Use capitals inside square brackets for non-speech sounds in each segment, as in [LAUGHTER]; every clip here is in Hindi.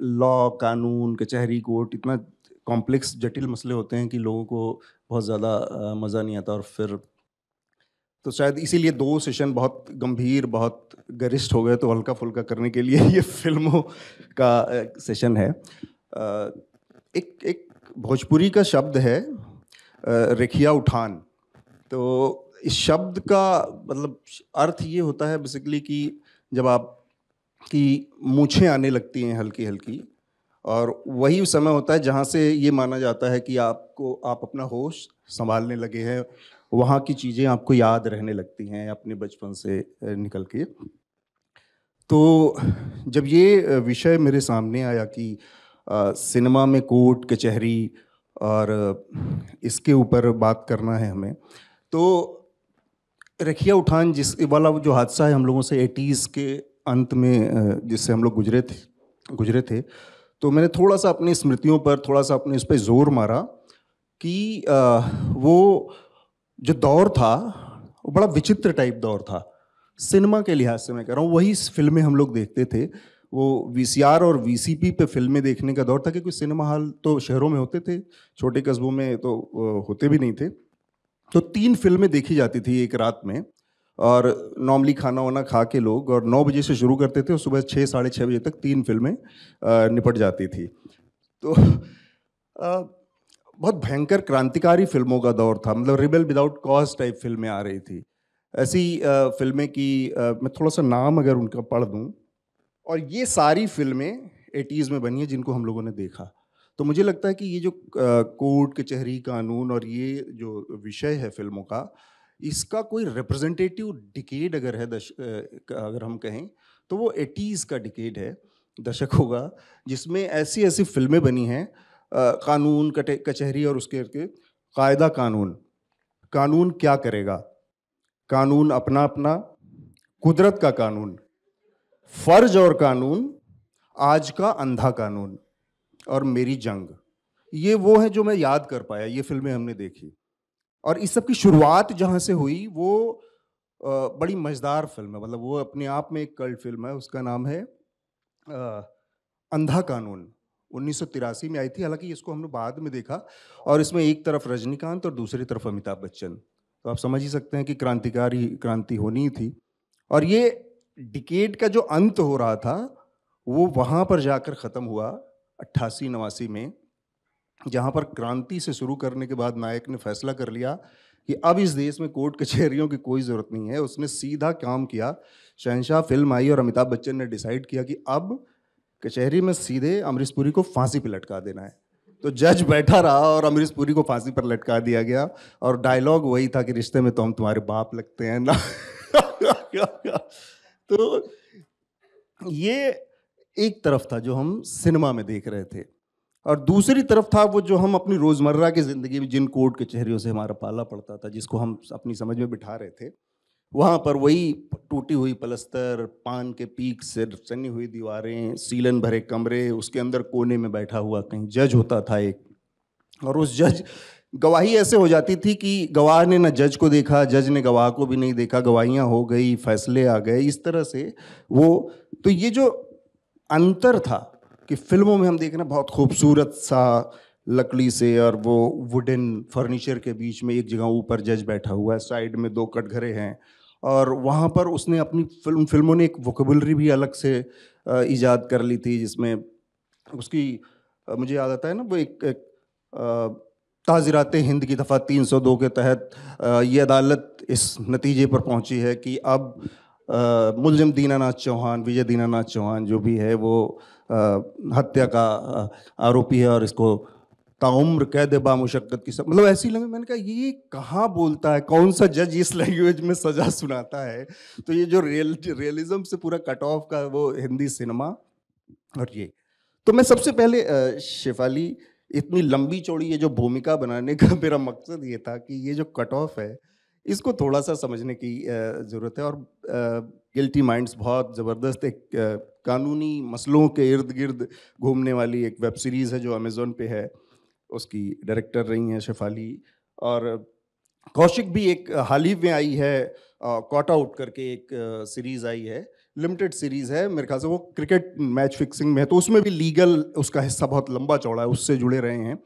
लॉ कानून कचहरी कोर्ट इतना कॉम्प्लेक्स जटिल मसले होते हैं कि लोगों को बहुत ज़्यादा मज़ा नहीं आता और फिर तो शायद इसीलिए दो सेशन बहुत गंभीर बहुत गरिष्ठ हो गए तो हल्का फुल्का करने के लिए [LAUGHS] ये फिल्मों का सेशन है एक एक भोजपुरी का शब्द है रेखिया उठान तो इस शब्द का मतलब अर्थ ये होता है बेसिकली कि जब आप कि मूछें आने लगती हैं हल्की हल्की और वही समय होता है जहाँ से ये माना जाता है कि आपको आप अपना होश संभालने लगे हैं वहाँ की चीज़ें आपको याद रहने लगती हैं अपने बचपन से निकल के तो जब ये विषय मेरे सामने आया कि आ, सिनेमा में कोर्ट कचहरी और इसके ऊपर बात करना है हमें तो रखिया उठान जिस वाला जो हादसा है हम लोगों से एटीज़ के अंत में जिससे हम लोग गुजरे थे गुजरे थे तो मैंने थोड़ा सा अपनी स्मृतियों पर थोड़ा सा अपने उस पर जोर मारा कि वो जो दौर था वो बड़ा विचित्र टाइप दौर था सिनेमा के लिहाज से मैं कह रहा हूँ वही फिल्में हम लोग देखते थे वो वी और वी पे फिल्में देखने का दौर था कि सिनेमा हॉल तो शहरों में होते थे छोटे कस्बों में तो होते भी नहीं थे तो तीन फिल्में देखी जाती थी एक रात में और नॉर्मली खाना वाना खा के लोग और नौ बजे से शुरू करते थे और सुबह छः साढ़े छः बजे तक तीन फिल्में निपट जाती थी तो आ, बहुत भयंकर क्रांतिकारी फिल्मों का दौर था मतलब रिबेल विदाउट कॉज टाइप फिल्में आ रही थी ऐसी फिल्में की मैं थोड़ा सा नाम अगर उनका पढ़ दूँ और ये सारी फिल्में एटीज़ में बनी है जिनको हम लोगों ने देखा तो मुझे लगता है कि ये जो कोर्ट कचहरी कानून और ये जो विषय है फिल्मों का इसका कोई रिप्रेजेंटेटिव डिकेड अगर है दश अगर हम कहें तो वो एटीज़ का डिकेड है दशक होगा जिसमें ऐसी ऐसी फिल्में बनी हैं कानून कचहरी और उसके कायदा कानून कानून क्या करेगा कानून अपना अपना कुदरत का कानून फर्ज और कानून आज का अंधा कानून और मेरी जंग ये वो है जो मैं याद कर पाया ये फिल्में हमने देखी और इस सब की शुरुआत जहाँ से हुई वो बड़ी मज़ेदार फिल्म है मतलब वो अपने आप में एक कल्ट फिल्म है उसका नाम है अंधा कानून उन्नीस में आई थी हालांकि इसको हमने बाद में देखा और इसमें एक तरफ रजनीकांत और दूसरी तरफ अमिताभ बच्चन तो आप समझ ही सकते हैं कि क्रांतिकारी क्रांति होनी थी और ये डिकेड का जो अंत हो रहा था वो वहाँ पर जाकर ख़त्म हुआ अट्ठासी नवासी में जहाँ पर क्रांति से शुरू करने के बाद नायक ने फैसला कर लिया कि अब इस देश में कोर्ट कचहरियों की कोई ज़रूरत नहीं है उसने सीधा काम किया शहनशाह फिल्म आई और अमिताभ बच्चन ने डिसाइड किया कि अब कचहरी में सीधे अमरीश पुरी को फांसी पर लटका देना है तो जज बैठा रहा और अमरीश पुरी को फांसी पर लटका दिया गया और डायलॉग वही था कि रिश्ते में तो हम तुम्हारे बाप लगते हैं ना [LAUGHS] तो ये एक तरफ था जो हम सिनेमा में देख रहे थे और दूसरी तरफ था वो जो हम अपनी रोज़मर्रा की ज़िंदगी में जिन कोर्ट के चेहरों से हमारा पाला पड़ता था जिसको हम अपनी समझ में बिठा रहे थे वहाँ पर वही टूटी हुई पलस्तर पान के पीक से सनी हुई दीवारें सीलन भरे कमरे उसके अंदर कोने में बैठा हुआ कहीं जज होता था एक और उस जज गवाही ऐसे हो जाती थी कि गवाह ने ना जज को देखा जज ने गवाह को भी नहीं देखा गवाहियाँ हो गई फैसले आ गए इस तरह से वो तो ये जो अंतर था कि फिल्मों में हम देख रहे हैं बहुत खूबसूरत सा लकड़ी से और वो वुडन फर्नीचर के बीच में एक जगह ऊपर जज बैठा हुआ है साइड में दो कटघरे हैं और वहाँ पर उसने अपनी फिल्म फिल्मों ने एक वोकेबलरी भी अलग से ईजाद कर ली थी जिसमें उसकी मुझे याद आता है ना वो एक, एक ताज़रात हिंद की दफ़ा 302 के तहत ये अदालत इस नतीजे पर पहुंची है कि अब मुलजम दीनानाथ चौहान विजय दीनानाथ चौहान जो भी है वो हत्या का आरोपी है और इसको ताउम्र कैद बामुशक्कत की सब मतलब ऐसी लगे मैंने कहा ये कहाँ बोलता है कौन सा जज इस लैंग्वेज में सजा सुनाता है तो ये जो रियल रियलिज्म से पूरा कट ऑफ का वो हिंदी सिनेमा और ये तो मैं सबसे पहले शेफाली इतनी लंबी चौड़ी ये जो भूमिका बनाने का [LAUGHS] मेरा मकसद ये था कि ये जो कट ऑफ है इसको थोड़ा सा समझने की ज़रूरत है और गिल्टी माइंड्स बहुत ज़बरदस्त एक कानूनी मसलों के इर्द गिर्द घूमने वाली एक वेब सीरीज़ है जो अमेज़ोन पे है उसकी डायरेक्टर रही हैं शेफाली और कौशिक भी एक हाल ही में आई है कॉट आउट करके एक सीरीज़ आई है लिमिटेड सीरीज़ है मेरे ख्याल से वो क्रिकेट मैच फिक्सिंग में है तो उसमें भी लीगल उसका हिस्सा बहुत लंबा चौड़ा है उससे जुड़े रहे हैं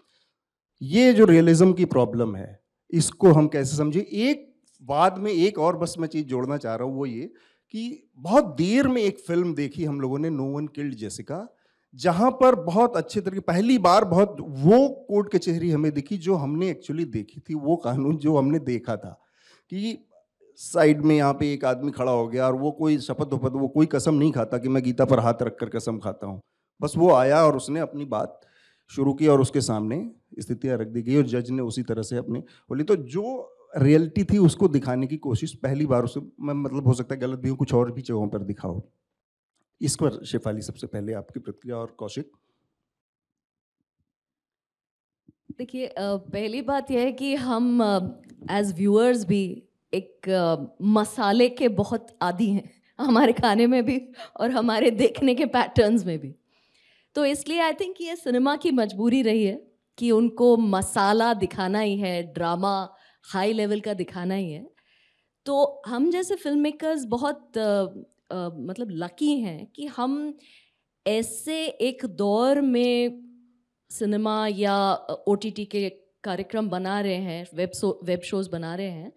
ये जो रियलिज्म की प्रॉब्लम है इसको हम कैसे समझें एक बाद में एक और बस मैं चीज़ जोड़ना चाह रहा हूँ वो ये कि बहुत देर में एक फिल्म देखी हम लोगों ने नो वन किल्ड जेसिका जहाँ पर बहुत अच्छे तरीके पहली बार बहुत वो कोर्ट कचहरी हमें दिखी जो हमने एक्चुअली देखी थी वो कानून जो हमने देखा था कि साइड में यहाँ पे एक आदमी खड़ा हो गया और वो कोई शपथ वपथ वो कोई कसम नहीं खाता कि मैं गीता पर हाथ रख कर कसम खाता हूँ बस वो आया और उसने अपनी बात शुरू की और उसके सामने स्थितियाँ रख दी गई और जज ने उसी तरह से अपने बोली तो जो रियलिटी थी उसको दिखाने की कोशिश पहली बार उसे मैं मतलब हो सकता है गलत भी हूँ कुछ और भी जगहों पर दिखाओ इस पर शेफाली सबसे पहले आपकी प्रतिक्रिया और कौशिक देखिए पहली बात यह है कि हम एज व्यूअर्स भी एक मसाले के बहुत आदि हैं हमारे खाने में भी और हमारे देखने के पैटर्न्स में भी तो इसलिए आई थिंक ये सिनेमा की मजबूरी रही है कि उनको मसाला दिखाना ही है ड्रामा हाई लेवल का दिखाना ही है तो हम जैसे फिल्म मेकर्स बहुत आ, आ, मतलब लकी हैं कि हम ऐसे एक दौर में सिनेमा या ओ के कार्यक्रम बना रहे हैं वेब शो वेब शोज़ बना रहे हैं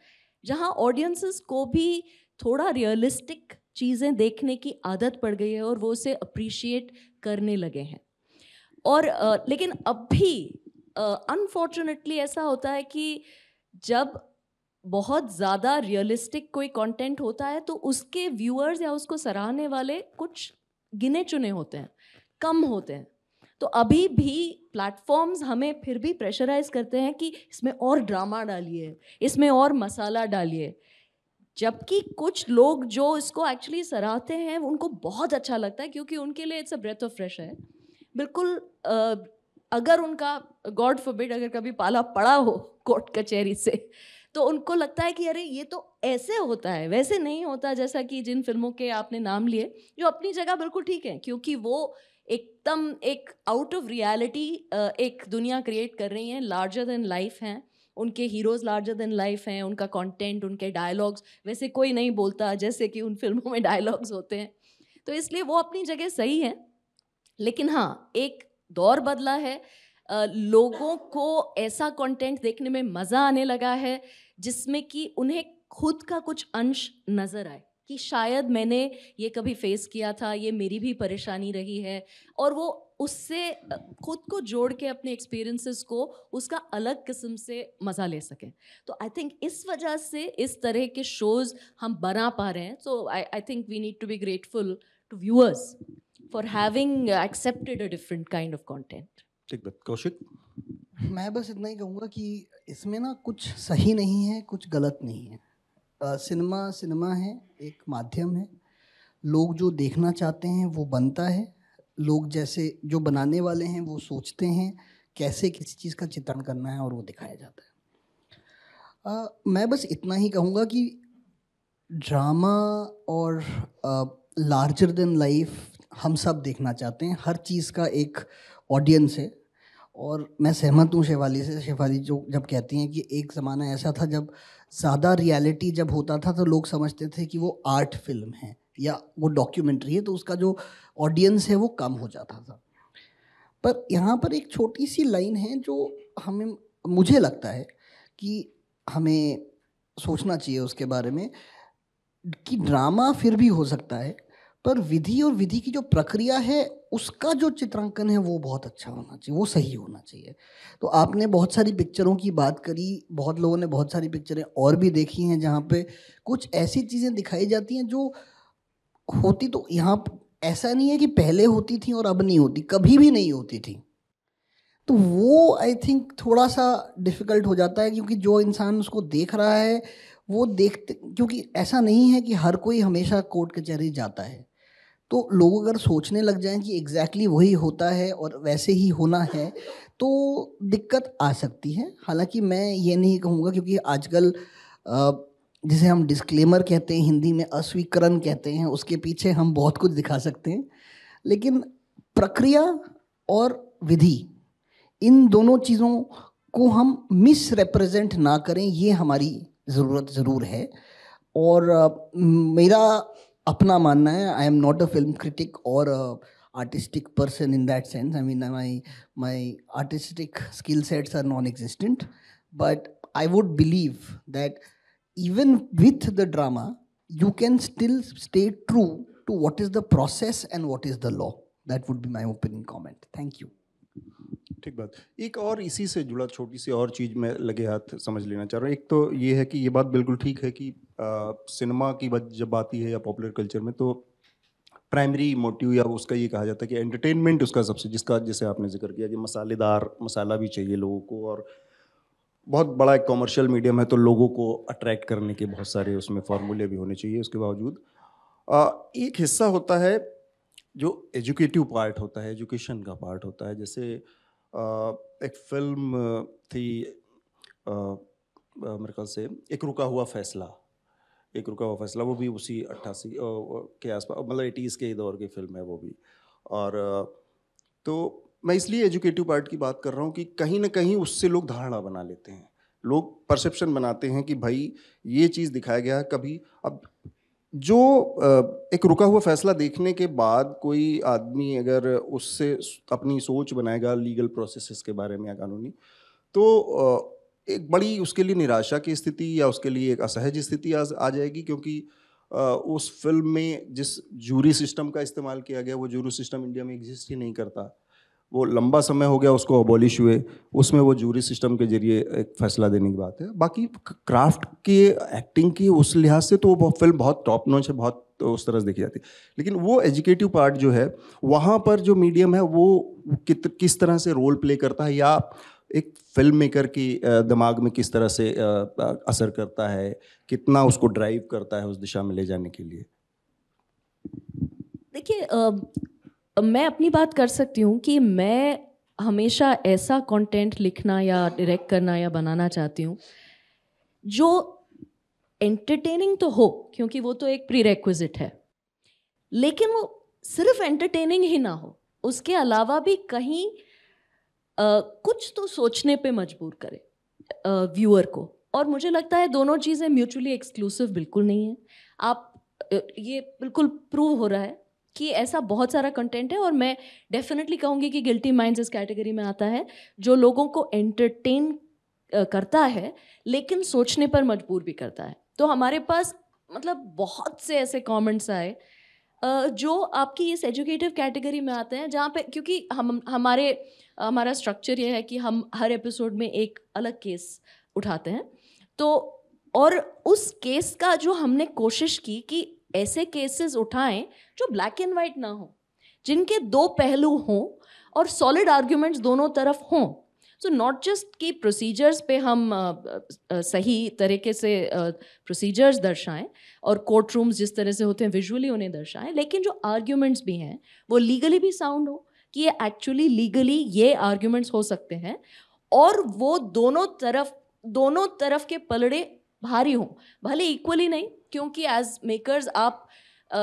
जहाँ ऑडियंसेस को भी थोड़ा रियलिस्टिक चीज़ें देखने की आदत पड़ गई है और वो उसे अप्रिशिएट करने लगे हैं और आ, लेकिन अब भी अनफॉर्चुनेटली ऐसा होता है कि जब बहुत ज़्यादा रियलिस्टिक कोई कंटेंट होता है तो उसके व्यूअर्स या उसको सराहने वाले कुछ गिने चुने होते हैं कम होते हैं तो अभी भी प्लेटफॉर्म्स हमें फिर भी प्रेशराइज करते हैं कि इसमें और ड्रामा डालिए इसमें और मसाला डालिए जबकि कुछ लोग जो इसको एक्चुअली सराहते हैं उनको बहुत अच्छा लगता है क्योंकि उनके लिए it's a breath of fresh है बिल्कुल अगर उनका गॉड फॉरबिड अगर कभी पाला पड़ा हो कोर्ट कचहरी से तो उनको लगता है कि अरे ये तो ऐसे होता है वैसे नहीं होता जैसा कि जिन फिल्मों के आपने नाम लिए जो अपनी जगह बिल्कुल ठीक है क्योंकि वो एकदम एक आउट ऑफ रियलिटी एक दुनिया क्रिएट कर रही हैं लार्जर देन लाइफ हैं उनके हीरोज़ लार्जर देन लाइफ हैं उनका कंटेंट उनके डायलॉग्स वैसे कोई नहीं बोलता जैसे कि उन फिल्मों में डायलॉग्स होते हैं तो इसलिए वो अपनी जगह सही है लेकिन हाँ एक दौर बदला है लोगों को ऐसा कंटेंट देखने में मज़ा आने लगा है जिसमें कि उन्हें खुद का कुछ अंश नज़र आए कि शायद मैंने ये कभी फेस किया था ये मेरी भी परेशानी रही है और वो उससे खुद को जोड़ के अपने एक्सपीरियंसेस को उसका अलग किस्म से मज़ा ले सकें तो आई थिंक इस वजह से इस तरह के शोज़ हम बना पा रहे हैं so I I think we need to be grateful to viewers for having accepted a different kind of content. ठीक बात कौशिक मैं बस इतना ही कहूँगा कि इसमें ना कुछ सही नहीं है कुछ गलत नहीं है सिनेमा सिनेमा है एक माध्यम है लोग जो देखना चाहते हैं वो बनता है लोग जैसे जो बनाने वाले हैं वो सोचते हैं कैसे किसी चीज़ का चित्रण करना है और वो दिखाया जाता है आ, मैं बस इतना ही कहूँगा कि ड्रामा और लार्जर देन लाइफ हम सब देखना चाहते हैं हर चीज़ का एक ऑडियंस है और मैं सहमत हूँ शेफाली से शेफाली जो जब कहती हैं कि एक ज़माना ऐसा था जब ज़्यादा रियलिटी जब होता था तो लोग समझते थे कि वो आर्ट फिल्म है या वो डॉक्यूमेंट्री है तो उसका जो ऑडियंस है वो कम हो जाता था पर यहाँ पर एक छोटी सी लाइन है जो हमें मुझे लगता है कि हमें सोचना चाहिए उसके बारे में कि ड्रामा फिर भी हो सकता है पर विधि और विधि की जो प्रक्रिया है उसका जो चित्रांकन है वो बहुत अच्छा होना चाहिए वो सही होना चाहिए तो आपने बहुत सारी पिक्चरों की बात करी बहुत लोगों ने बहुत सारी पिक्चरें और भी देखी हैं जहाँ पे कुछ ऐसी चीज़ें दिखाई जाती हैं जो होती तो यहाँ ऐसा नहीं है कि पहले होती थी और अब नहीं होती कभी भी नहीं होती थी तो वो आई थिंक थोड़ा सा डिफ़िकल्ट हो जाता है क्योंकि जो इंसान उसको देख रहा है वो देखते क्योंकि ऐसा नहीं है कि हर कोई हमेशा कोर्ट कचहरी जाता है तो लोग अगर सोचने लग जाएं कि एग्जैक्टली exactly वही होता है और वैसे ही होना है तो दिक्कत आ सकती है हालांकि मैं ये नहीं कहूँगा क्योंकि आजकल जिसे हम डिस्क्लेमर कहते हैं हिंदी में अस्वीकरण कहते हैं उसके पीछे हम बहुत कुछ दिखा सकते हैं लेकिन प्रक्रिया और विधि इन दोनों चीज़ों को हम मिस रिप्रेजेंट ना करें ये हमारी ज़रूरत ज़रूर है और मेरा अपना मानना है I am not a film critic और artistic person in that sense I mean my my artistic skill sets are non existent but I would believe that even with the drama you can still stay true to what is the process and what is the law that would be my opinion comment thank you ठीक बात एक और इसी से जुड़ा छोटी सी और चीज़ में लगे हाथ समझ लेना चाह रहा हूँ एक तो ये है कि ये बात बिल्कुल ठीक है कि सिनेमा की जब आती है या पॉपुलर कल्चर में तो प्राइमरी मोटिव या उसका ये कहा जाता है कि एंटरटेनमेंट उसका सबसे जिसका जैसे आपने जिक्र किया कि मसालेदार मसाला भी चाहिए लोगों को और बहुत बड़ा एक कॉमर्शियल मीडियम है तो लोगों को अट्रैक्ट करने के बहुत सारे उसमें फार्मूले भी होने चाहिए उसके बावजूद एक हिस्सा होता है जो एजुकेटिव पार्ट होता है एजुकेशन का पार्ट होता है जैसे एक फिल्म थी मेरे ख्याल से एक रुका हुआ फैसला एक रुका हुआ फैसला वो भी उसी अट्ठासी के आसपास मतलब एटीज़ के दौर की फिल्म है वो भी और तो मैं इसलिए एजुकेटिव पार्ट की बात कर रहा हूँ कि कहीं ना कहीं उससे लोग धारणा बना लेते हैं लोग परसेप्शन बनाते हैं कि भाई ये चीज़ दिखाया गया है कभी अब जो एक रुका हुआ फैसला देखने के बाद कोई आदमी अगर उससे अपनी सोच बनाएगा लीगल प्रोसेसेस के बारे में या कानूनी तो एक बड़ी उसके लिए निराशा की स्थिति या उसके लिए एक असहज स्थिति आ, आ जाएगी क्योंकि उस फिल्म में जिस जूरी सिस्टम का इस्तेमाल किया गया वो जूरी सिस्टम इंडिया में एग्जिस्ट ही नहीं करता वो लंबा समय हो गया उसको अबॉलिश हुए उसमें वो जूरी सिस्टम के जरिए एक फैसला देने की बात है बाकी क्राफ्ट के एक्टिंग की उस लिहाज से तो वो फिल्म बहुत टॉप नॉच है बहुत तो उस तरह से देखी जाती है लेकिन वो एजुकेटिव पार्ट जो है वहाँ पर जो मीडियम है वो कित किस तरह से रोल प्ले करता है या एक फिल्म मेकर की दिमाग में किस तरह से असर करता है कितना उसको ड्राइव करता है उस दिशा में ले जाने के लिए देखिए मैं अपनी बात कर सकती हूँ कि मैं हमेशा ऐसा कंटेंट लिखना या डायरेक्ट करना या बनाना चाहती हूँ जो एंटरटेनिंग तो हो क्योंकि वो तो एक प्री है लेकिन वो सिर्फ एंटरटेनिंग ही ना हो उसके अलावा भी कहीं कुछ तो सोचने पे मजबूर करे व्यूअर को और मुझे लगता है दोनों चीज़ें म्यूचुअली एक्सक्लूसिव बिल्कुल नहीं है आप ये बिल्कुल प्रूव हो रहा है कि ऐसा बहुत सारा कंटेंट है और मैं डेफिनेटली कहूँगी कि गिल्टी माइंड इस कैटेगरी में आता है जो लोगों को एंटरटेन करता है लेकिन सोचने पर मजबूर भी करता है तो हमारे पास मतलब बहुत से ऐसे कमेंट्स आए जो आपकी इस एजुकेटिव कैटेगरी में आते हैं जहाँ पे क्योंकि हम हमारे हमारा स्ट्रक्चर ये है कि हम हर एपिसोड में एक अलग केस उठाते हैं तो और उस केस का जो हमने कोशिश की कि ऐसे केसेस उठाएं जो ब्लैक एंड वाइट ना हो जिनके दो पहलू हों और सॉलिड आर्ग्यूमेंट्स दोनों तरफ हों सो नॉट जस्ट कि प्रोसीजर्स पे हम सही तरीके से प्रोसीजर्स दर्शाएं और कोर्ट रूम्स जिस तरह से होते हैं विजुअली उन्हें दर्शाएं लेकिन जो आर्ग्यूमेंट्स भी हैं वो लीगली भी साउंड हो कि एक्चुअली लीगली ये आर्ग्यूमेंट्स हो सकते हैं और वो दोनों तरफ दोनों तरफ के पलड़े भारी हों भले इक्वली नहीं क्योंकि एज मेकर्स आप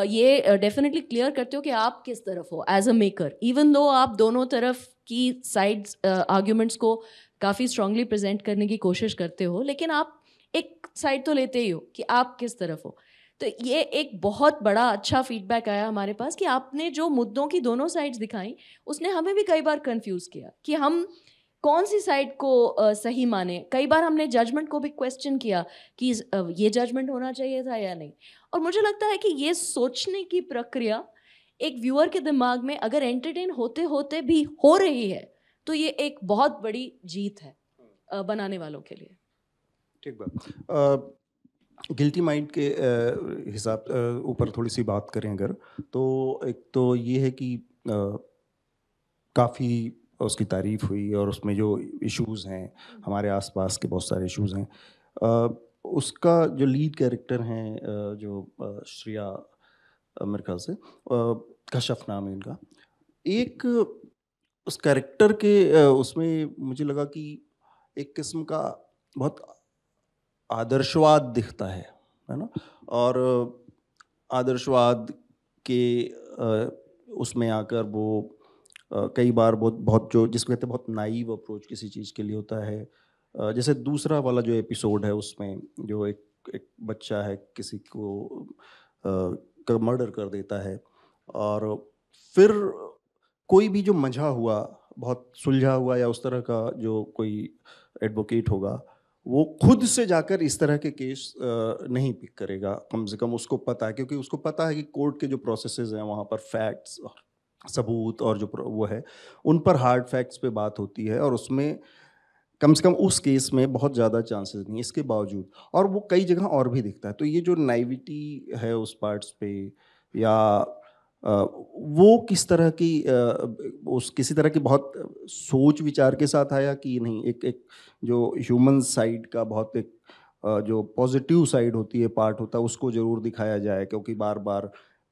ये डेफिनेटली क्लियर करते हो कि आप किस तरफ हो as a maker even though आप दोनों तरफ की साइड्स आर्ग्यूमेंट्स को काफ़ी स्ट्रांगली प्रेजेंट करने की कोशिश करते हो लेकिन आप एक साइड तो लेते ही हो कि आप किस तरफ हो तो ये एक बहुत बड़ा अच्छा फीडबैक आया हमारे पास कि आपने जो मुद्दों की दोनों साइड्स दिखाई उसने हमें भी कई बार कंफ्यूज किया कि हम कौन सी साइड को आ, सही माने कई बार हमने जजमेंट को भी क्वेश्चन किया कि ये जजमेंट होना चाहिए था या नहीं और मुझे लगता है कि ये सोचने की प्रक्रिया एक व्यूअर के दिमाग में अगर एंटरटेन होते होते भी हो रही है तो ये एक बहुत बड़ी जीत है बनाने वालों के लिए ठीक बात गिल्टी माइंड के हिसाब ऊपर थोड़ी सी बात करें अगर तो एक तो ये है कि काफ़ी उसकी तारीफ हुई और उसमें जो इश्यूज़ हैं हमारे आसपास के बहुत सारे इश्यूज़ हैं उसका जो लीड कैरेक्टर हैं जो श्रेया मेरे ख्याल से कशफ नाम है इनका एक उस कैरेक्टर के उसमें मुझे लगा कि एक किस्म का बहुत आदर्शवाद दिखता है है ना और आदर्शवाद के उसमें आकर वो कई बार बहुत बहुत जो जिसको कहते हैं बहुत नाइव अप्रोच किसी चीज़ के लिए होता है जैसे दूसरा वाला जो एपिसोड है उसमें जो एक एक बच्चा है किसी को का मर्डर कर देता है और फिर कोई भी जो मझा हुआ बहुत सुलझा हुआ या उस तरह का जो कोई एडवोकेट होगा वो खुद से जाकर इस तरह के केस नहीं पिक करेगा कम से कम उसको पता है क्योंकि उसको पता है कि कोर्ट के जो प्रोसेसेस हैं वहाँ पर फैक्ट्स सबूत और जो वो है उन पर हार्ड फैक्ट्स पे बात होती है और उसमें कम से कम उस केस में बहुत ज़्यादा चांसेस नहीं इसके बावजूद और वो कई जगह और भी दिखता है तो ये जो नाइविटी है उस पार्ट्स पे या वो किस तरह की उस किसी तरह की बहुत सोच विचार के साथ आया कि नहीं एक एक जो ह्यूमन साइड का बहुत एक जो पॉजिटिव साइड होती है पार्ट होता है उसको ज़रूर दिखाया जाए क्योंकि बार बार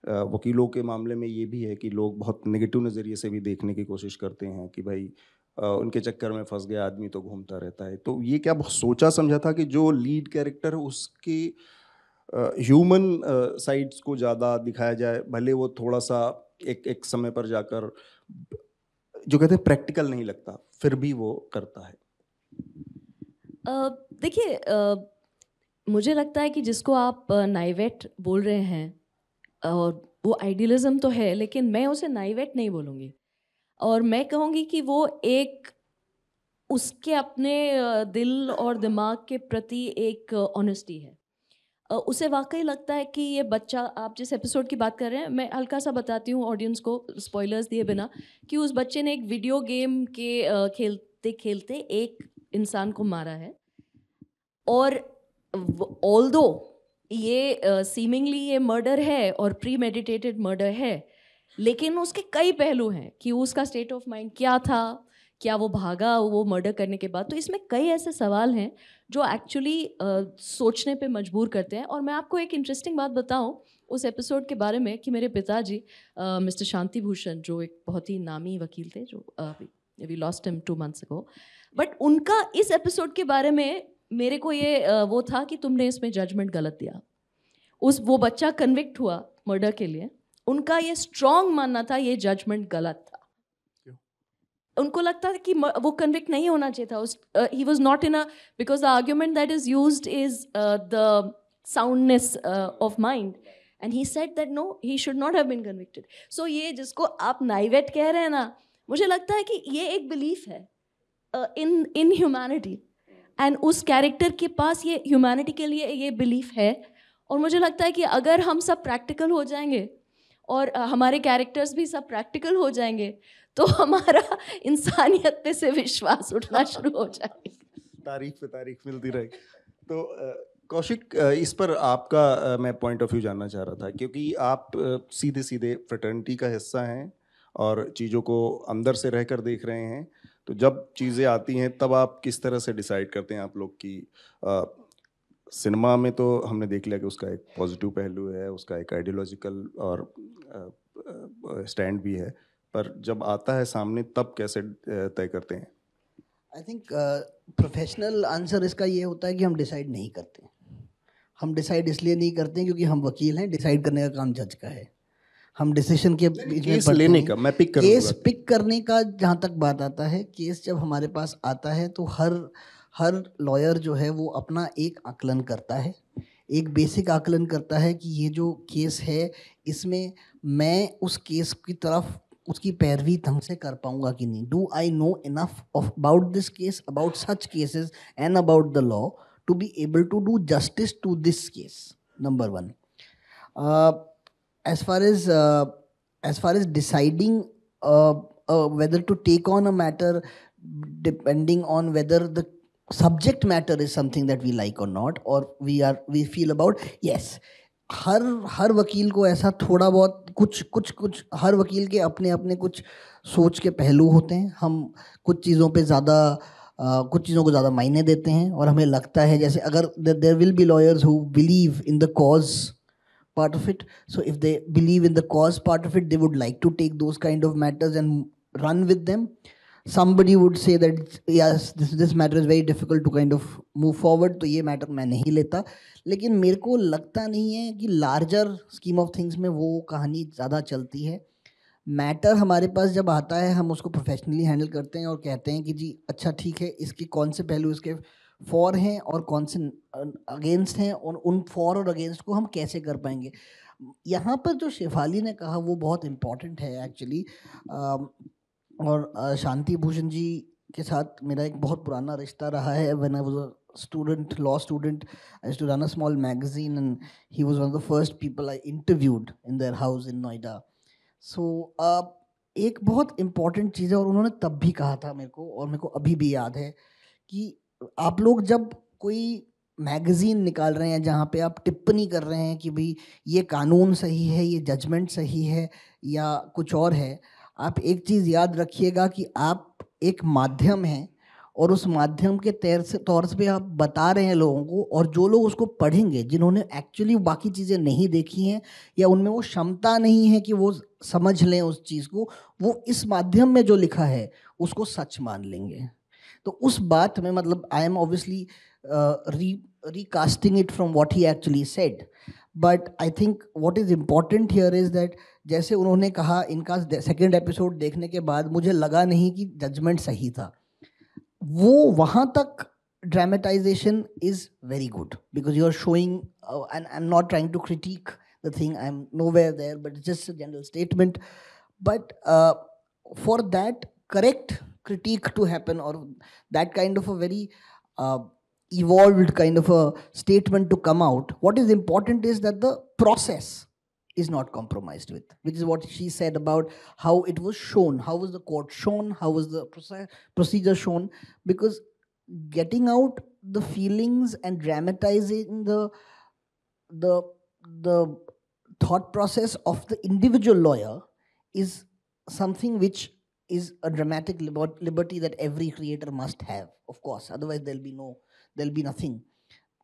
वकीलों के मामले में ये भी है कि लोग बहुत नेगेटिव नज़रिए से भी देखने की कोशिश करते हैं कि भाई उनके चक्कर में फंस गया आदमी तो घूमता रहता है तो ये क्या सोचा समझा था कि जो लीड कैरेक्टर उसके ह्यूमन साइड्स को ज़्यादा दिखाया जाए भले वो थोड़ा सा एक एक समय पर जाकर जो कहते हैं प्रैक्टिकल नहीं लगता फिर भी वो करता है uh, देखिए uh, मुझे लगता है कि जिसको आप नाइवेट बोल रहे हैं और वो आइडियलिज्म तो है लेकिन मैं उसे नाइवेट नहीं बोलूँगी और मैं कहूँगी कि वो एक उसके अपने दिल और दिमाग के प्रति एक ऑनेस्टी है उसे वाकई लगता है कि ये बच्चा आप जिस एपिसोड की बात कर रहे हैं मैं हल्का सा बताती हूँ ऑडियंस को स्पॉयलर्स दिए बिना कि उस बच्चे ने एक वीडियो गेम के खेलते खेलते एक इंसान को मारा है और ऑल दो ये सीमिंगली ये मर्डर है और प्री मेडिटेटेड मर्डर है लेकिन उसके कई पहलू हैं कि उसका स्टेट ऑफ माइंड क्या था क्या वो भागा वो मर्डर करने के बाद तो इसमें कई ऐसे सवाल हैं जो एक्चुअली सोचने पे मजबूर करते हैं और मैं आपको एक इंटरेस्टिंग बात बताऊं उस एपिसोड के बारे में कि मेरे पिताजी मिस्टर शांति भूषण जो एक बहुत ही नामी वकील थे जो we lost him two months ago but उनका इस एपिसोड के बारे में मेरे को ये uh, वो था कि तुमने इसमें जजमेंट गलत दिया उस वो बच्चा कन्विक्ट हुआ मर्डर के लिए उनका ये स्ट्रॉन्ग मानना था ये जजमेंट गलत था उनको लगता था कि वो कन्विक्ट नहीं होना चाहिए था उस he was not in a because the argument that is use is the soundness of mind and he set that no he should not have been convicted so ये जिसको आप नाइवेट कह रहे हैं ना मुझे लगता है कि ये एक बिलीफ है इन इन ह्यूमैनिटी एंड उस कैरेक्टर के पास ये ह्यूमैनिटी के लिए ये बिलीफ है और मुझे लगता है कि अगर हम सब प्रैक्टिकल हो जाएंगे और हमारे कैरेक्टर्स भी सब प्रैक्टिकल हो जाएंगे तो हमारा इंसानियत पे से विश्वास उठना [LAUGHS] शुरू हो जाएगा तारीख पे तारीख मिलती रहे तो कौशिक इस पर आपका मैं पॉइंट ऑफ व्यू जानना चाह रहा था क्योंकि आप सीधे सीधे फ्रटर्निटी का हिस्सा हैं और चीज़ों को अंदर से रह कर देख रहे हैं तो जब चीज़ें आती हैं तब आप किस तरह से डिसाइड करते हैं आप लोग की सिनेमा में तो हमने देख लिया कि उसका एक पॉजिटिव पहलू है उसका एक आइडियोलॉजिकल और स्टैंड भी है पर जब आता है सामने तब कैसे तय करते हैं आई थिंक प्रोफेशनल आंसर इसका ये होता है कि हम डिसाइड नहीं करते हम डिसाइड इसलिए नहीं करते क्योंकि हम वकील हैं डिसाइड करने का काम जज का है हम डिसीशन के बीच में लेने का मैं पिक केस पिक करने का जहाँ तक बात आता है केस जब हमारे पास आता है तो हर हर लॉयर जो है वो अपना एक आकलन करता है एक बेसिक आकलन करता है कि ये जो केस है इसमें मैं उस केस की तरफ उसकी पैरवी ढंग से कर पाऊंगा कि नहीं do I know enough of about this case about such cases and about the law to be able to do justice to this case number one as far as as far as deciding whether to take on a matter depending on whether the subject matter is something that we like or not or we are we feel about yes हर हर वकील को ऐसा थोड़ा बहुत कुछ कुछ कुछ हर वकील के अपने अपने कुछ सोच के पहलू होते हैं हम कुछ चीज़ों पे ज़्यादा कुछ चीज़ों को ज़्यादा मायने देते हैं और हमें लगता है जैसे अगर there will be lawyers who believe in the cause part of it so if they believe in the cause part of it they would like to take those kind of matters and run with them somebody would say that yes this this matter is very difficult to kind of move forward तो ये matter मैं नहीं लेता लेकिन मेरे को लगता नहीं है कि larger scheme of things में वो कहानी ज़्यादा चलती है मैटर हमारे पास जब आता है हम उसको प्रोफेशनली हैंडल करते हैं और कहते हैं कि जी अच्छा ठीक है इसके कौन से पहलू इसके फॉर हैं और कौन से अगेंस्ट हैं और उन फॉर और अगेंस्ट को हम कैसे कर पाएंगे यहाँ पर जो शेफाली ने कहा वो बहुत इम्पॉर्टेंट है एक्चुअली और शांति भूषण जी के साथ मेरा एक बहुत पुराना रिश्ता रहा है when I was a student law student I to run a small magazine and he was one of the first people I interviewed in their house in Noida so एक बहुत इम्पॉर्टेंट चीज़ है और उन्होंने तब भी कहा था मेरे को और मेरे को अभी भी याद है कि आप लोग जब कोई मैगज़ीन निकाल रहे हैं जहाँ पे आप टिप्पणी कर रहे हैं कि भाई ये कानून सही है ये जजमेंट सही है या कुछ और है आप एक चीज़ याद रखिएगा कि आप एक माध्यम हैं और उस माध्यम के तैर से तौर से आप बता रहे हैं लोगों को और जो लोग उसको पढ़ेंगे जिन्होंने एक्चुअली बाकी चीज़ें नहीं देखी हैं या उनमें वो क्षमता नहीं है कि वो समझ लें उस चीज़ को वो इस माध्यम में जो लिखा है उसको सच मान लेंगे तो उस बात में मतलब I am obviously re recasting it from what he actually said but I think what is important here is that जैसे उन्होंने कहा इनका सेकेंड एपिसोड देखने के बाद मुझे लगा नहीं कि जजमेंट सही था वो वहाँ तक dramatization is very good because you are showing and I am not trying to critic the thing I am nowhere there but just general statement but for that correct critic to happen or that kind of a very evolved kind of a statement to come out. What is important is that the process is not compromised with, which is what she said about how it was shown, how was the court shown, how was the procedure shown, because getting out the feelings and dramatizing the the the thought process of the individual lawyer is something which is a dramatic liberty that every creator must have, of course. Otherwise, there'll be no there'll be nothing.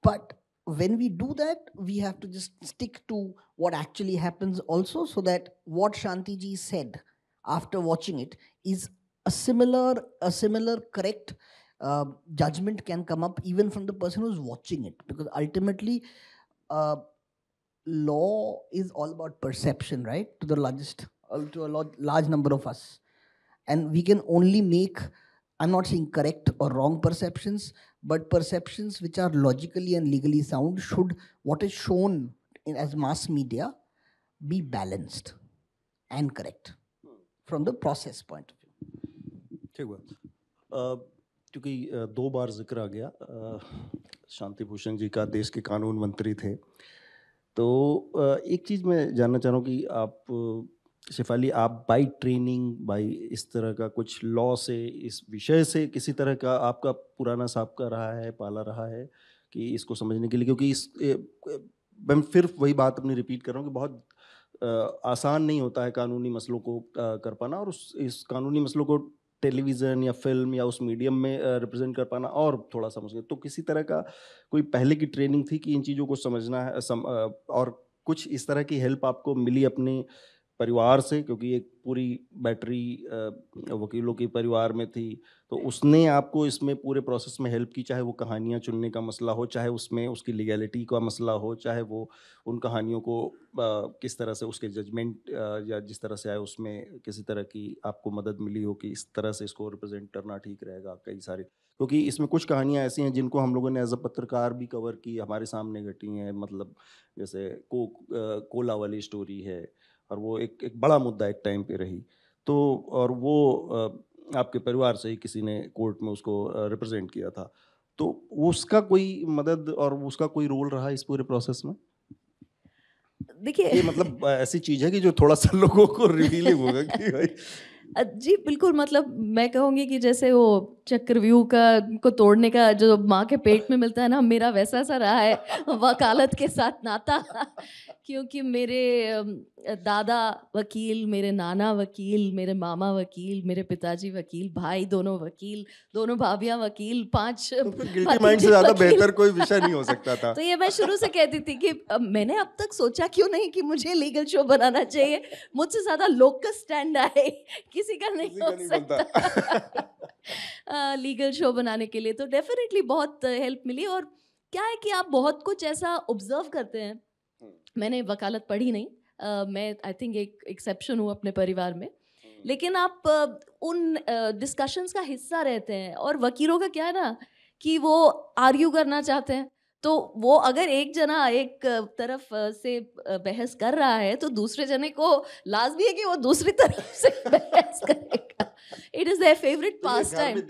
But when we do that, we have to just stick to what actually happens also, so that what Shantiji said after watching it is a similar, a similar correct uh, judgment can come up even from the person who's watching it, because ultimately, uh, law is all about perception, right? To the largest, uh, to a large number of us, and we can only make. I'm not saying correct or wrong perceptions, but perceptions which are logically and legally sound should what is shown in, as mass media be balanced and correct from the process point of view ठीक बात क्योंकि दो बार जिक्र आ गया शांति भूषण जी का देश के कानून मंत्री थे तो एक चीज़ मैं जानना चाह रहा हूँ कि आप शिफाली आप बाई ट्रेनिंग बाई इस तरह का कुछ लॉ से इस विषय से किसी तरह का आपका पुराना सबका रहा है पाला रहा है कि इसको समझने के लिए क्योंकि इस मैं फिर वही बात अपनी रिपीट कर रहा हूँ कि बहुत आसान नहीं होता है कानूनी मसलों को कर पाना और उस इस कानूनी मसलों को टेलीविज़न या फिल्म या उस मीडियम में रिप्रेजेंट कर पाना और थोड़ा समझ तो किसी तरह का कोई पहले की ट्रेनिंग थी कि इन चीज़ों को समझना है सम, और कुछ इस तरह की हेल्प आपको मिली अपने परिवार से क्योंकि एक पूरी बैटरी वकीलों के परिवार में थी तो उसने आपको इसमें पूरे प्रोसेस में हेल्प की चाहे वो कहानियाँ चुनने का मसला हो चाहे उसमें उसकी लीगैलिटी का मसला हो चाहे वो उन कहानियों को किस तरह से उसके जजमेंट या जिस तरह से आए उसमें किसी तरह की आपको मदद मिली हो कि इस तरह से इसको रिप्रेजेंट करना ठीक रहेगा कई सारे क्योंकि इसमें कुछ कहानियाँ ऐसी हैं जिनको हम लोगों ने एज अ पत्रकार भी कवर की हमारे सामने घटी हैं मतलब जैसे को कोला वाली स्टोरी है और वो एक एक बड़ा मुद्दा एक टाइम पे रही तो और वो आपके परिवार से ही किसी ने कोर्ट में उसको रिप्रेजेंट किया था तो उसका कोई मदद और उसका कोई रोल रहा इस पूरे प्रोसेस में देखिए ये मतलब ऐसी चीज़ है कि जो थोड़ा सा लोगों को रिवीलिंग होगा कि [LAUGHS] भाई जी बिल्कुल मतलब मैं कहूँगी कि जैसे वो चक्रव्यूह का को तोड़ने का जो माँ के पेट में मिलता है ना मेरा वैसा सा रहा है वकालत के साथ नाता क्योंकि मेरे दादा वकील मेरे नाना वकील मेरे मामा वकील मेरे पिताजी वकील भाई दोनों वकील दोनों भाभियाँ वकील पांच माइंड तो से ज़्यादा बेहतर कोई विषय नहीं हो सकता था [LAUGHS] तो ये मैं शुरू से कहती थी कि मैंने अब तक सोचा क्यों नहीं कि मुझे लीगल शो बनाना चाहिए मुझसे ज़्यादा लोकल का स्टैंड आए [LAUGHS] किसी का नहीं हो सकता लीगल [LAUGHS] शो बनाने के लिए तो डेफिनेटली बहुत हेल्प मिली और क्या है कि आप बहुत कुछ ऐसा ऑब्जर्व करते हैं मैंने वकालत पढ़ी नहीं uh, मैं आई थिंक एक एक्सेप्शन हूँ अपने परिवार में हम्म। लेकिन आप uh, उन डिस्कशंस uh, का हिस्सा रहते हैं और वकीलों का क्या है ना कि वो आर्ग्यू करना चाहते हैं तो वो अगर एक जना एक तरफ से बहस कर रहा है तो दूसरे जने को लाजमी है कि वो दूसरी [LAUGHS] तरफ से बहस करेगा it is their favourite pastime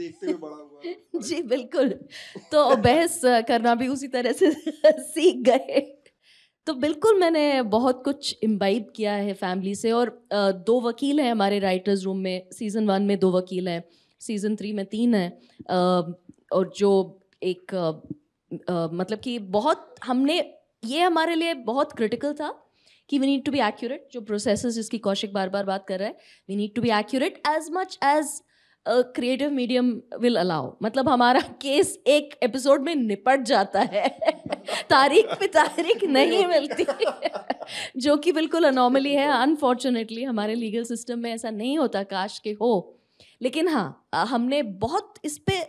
जी बिल्कुल तो बहस करना भी उसी तरह से [LAUGHS] सीख गए तो बिल्कुल मैंने बहुत कुछ इम्बाइब किया है फैमिली से और दो वकील हैं हमारे राइटर्स रूम में सीज़न वन में दो वकील हैं सीज़न थ्री में तीन हैं और जो एक मतलब कि बहुत हमने ये हमारे लिए बहुत क्रिटिकल था कि we need to be accurate जो प्रोसेस जिसकी कौशिक बार बार बात कर रहा है we need to be accurate as much as creative medium will allow मतलब हमारा केस एक एपिसोड में निपट जाता है [LAUGHS] तारीख पे तारीख नहीं [LAUGHS] मिलती जो कि बिल्कुल अनोमली है अनफॉर्चुनेटली हमारे लीगल सिस्टम में ऐसा नहीं होता काश के हो लेकिन हाँ हमने बहुत इस पर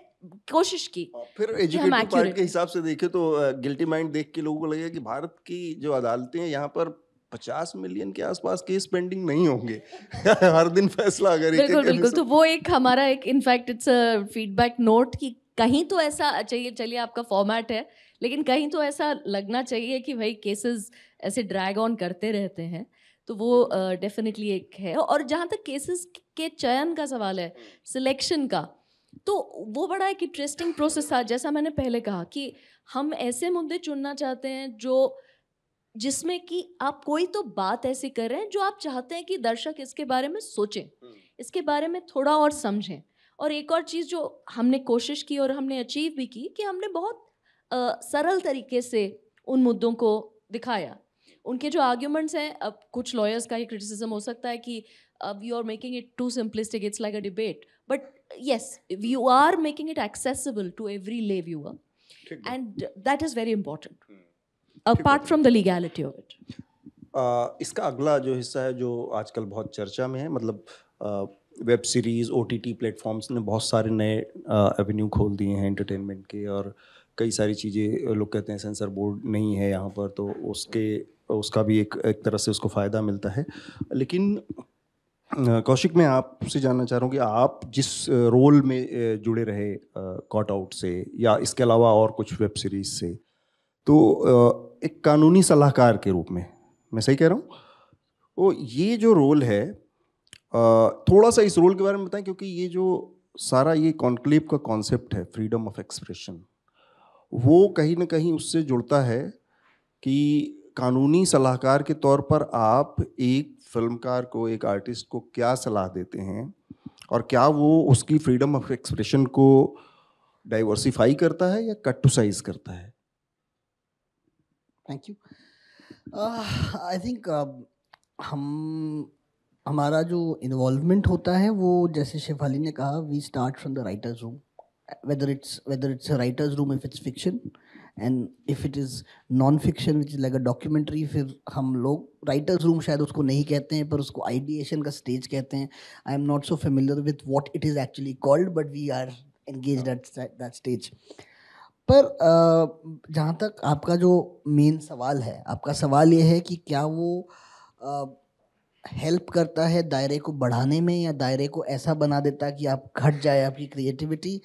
कोशिश की फिर एजुकेटिव पार्ट के हिसाब से देखे तो गिल्टी माइंड देख के लोगों को लगेगा कि भारत की जो अदालतें हैं यहाँ पर पचास मिलियन के आसपास केस पेंडिंग नहीं होंगे [LAUGHS] हर दिन फैसला अगर बिल्कुल बिल्कुल तो वो एक हमारा एक इनफैक्ट इट्स फीडबैक नोट कि कहीं तो ऐसा चाहिए चलिए आपका फॉर्मेट है लेकिन कहीं तो ऐसा लगना चाहिए कि भाई केसेस ऐसे ड्रैग ऑन करते रहते हैं तो वो डेफिनेटली uh, एक है और जहाँ तक केसेस के चयन का सवाल है सिलेक्शन का तो वो बड़ा एक इंटरेस्टिंग प्रोसेस था जैसा मैंने पहले कहा कि हम ऐसे मुद्दे चुनना चाहते हैं जो जिसमें कि आप कोई तो बात ऐसी कर रहे हैं जो आप चाहते हैं कि दर्शक इसके बारे में सोचें हम्म। इसके बारे में थोड़ा और समझें और एक और चीज़ जो हमने कोशिश की और हमने अचीव भी की कि हमने बहुत आ, सरल तरीके से उन मुद्दों को दिखाया उनके जो आर्ग्यूमेंट्स हैं अब कुछ लॉयर्स का ही क्रिटिसिज्म हो सकता है कि अब you are making it too simplistic it's like a debate but yes you are making it accessible to every lay viewer and that is very important apart from the legality of it uh, इसका अगला जो हिस्सा है जो आजकल बहुत चर्चा में है मतलब web series O T T platforms ने बहुत सारे नए एवेन्यू uh, खोल दिए हैं एंटरटेनमेंट के और कई सारी चीज़ें uh, लोग कहते हैं सेंसर बोर्ड नहीं है यहाँ पर तो उसके उसका भी एक एक तरह से उसको फ़ायदा मिलता है लेकिन कौशिक मैं आपसे जानना चाह रहा हूँ कि आप जिस रोल में जुड़े रहे कॉट आउट से या इसके अलावा और कुछ वेब सीरीज़ से तो एक कानूनी सलाहकार के रूप में मैं सही कह रहा हूँ वो ये जो रोल है थोड़ा सा इस रोल के बारे में बताएं क्योंकि ये जो सारा ये कॉन्क्लेव का कॉन्सेप्ट है फ्रीडम ऑफ एक्सप्रेशन वो कहीं ना कहीं उससे जुड़ता है कि कानूनी सलाहकार के तौर पर आप एक फिल्मकार को एक आर्टिस्ट को क्या सलाह देते हैं और क्या वो उसकी फ्रीडम ऑफ एक्सप्रेशन को डाइवर्सिफाई करता है या कट टू साइज करता है थैंक यू आई थिंक हम हमारा जो इन्वॉल्वमेंट होता है वो जैसे शेफाली ने कहा we start from the writers room whether it's whether it's writers room if it's fiction and if it is non fiction which is like a documentary फिर हम लोग राइटर्स रूम शायद उसको नहीं कहते हैं पर उसको आइडिएशन का स्टेज कहते हैं I am not so familiar with what it is actually called but we are engage that stage पर जहाँ तक आपका जो मेन सवाल है आपका सवाल ये है कि क्या वो हेल्प करता है दायरे को बढ़ाने में या दायरे को ऐसा बना देता है कि आप घट जाए आपकी क्रिएटिविटी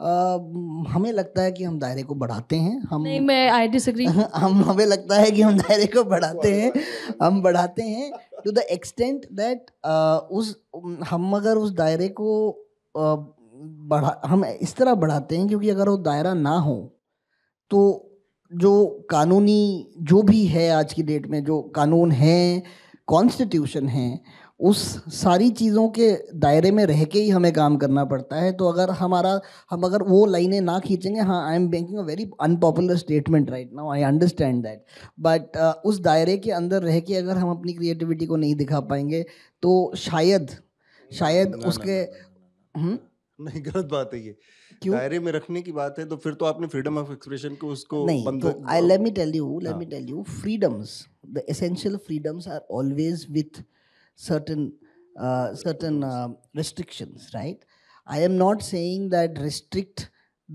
हमें लगता है कि हम दायरे को बढ़ाते हैं हम नहीं मैं आई डिसएग्री [LAUGHS] हम हमें लगता है कि हम दायरे को बढ़ाते हैं हम बढ़ाते हैं टू द एक्सटेंट दैट उस हम अगर उस दायरे को बढ़ा हम इस तरह बढ़ाते हैं क्योंकि अगर वो दायरा ना हो तो जो कानूनी जो भी है आज की डेट में जो कानून है कॉन्स्टिट्यूशन है उस सारी चीज़ों के दायरे में रह के ही हमें काम करना पड़ता है तो अगर हमारा हम अगर वो लाइनें ना खींचेंगे हाँ I am making a very unpopular statement right now I understand that but उस दायरे के अंदर रह के अगर हम अपनी क्रिएटिविटी को नहीं दिखा पाएंगे तो शायद शायद ना, उसके ना, ना, हम्म? नहीं गलत बात है ये दायरे में रखने की बात है तो फिर तो आपने फ्रीडम ऑफ एक्सप्रेशन को उसको बंद I let me tell you let me tell you freedoms the essential freedoms are always with certain certain restrictions right I am not saying that restrict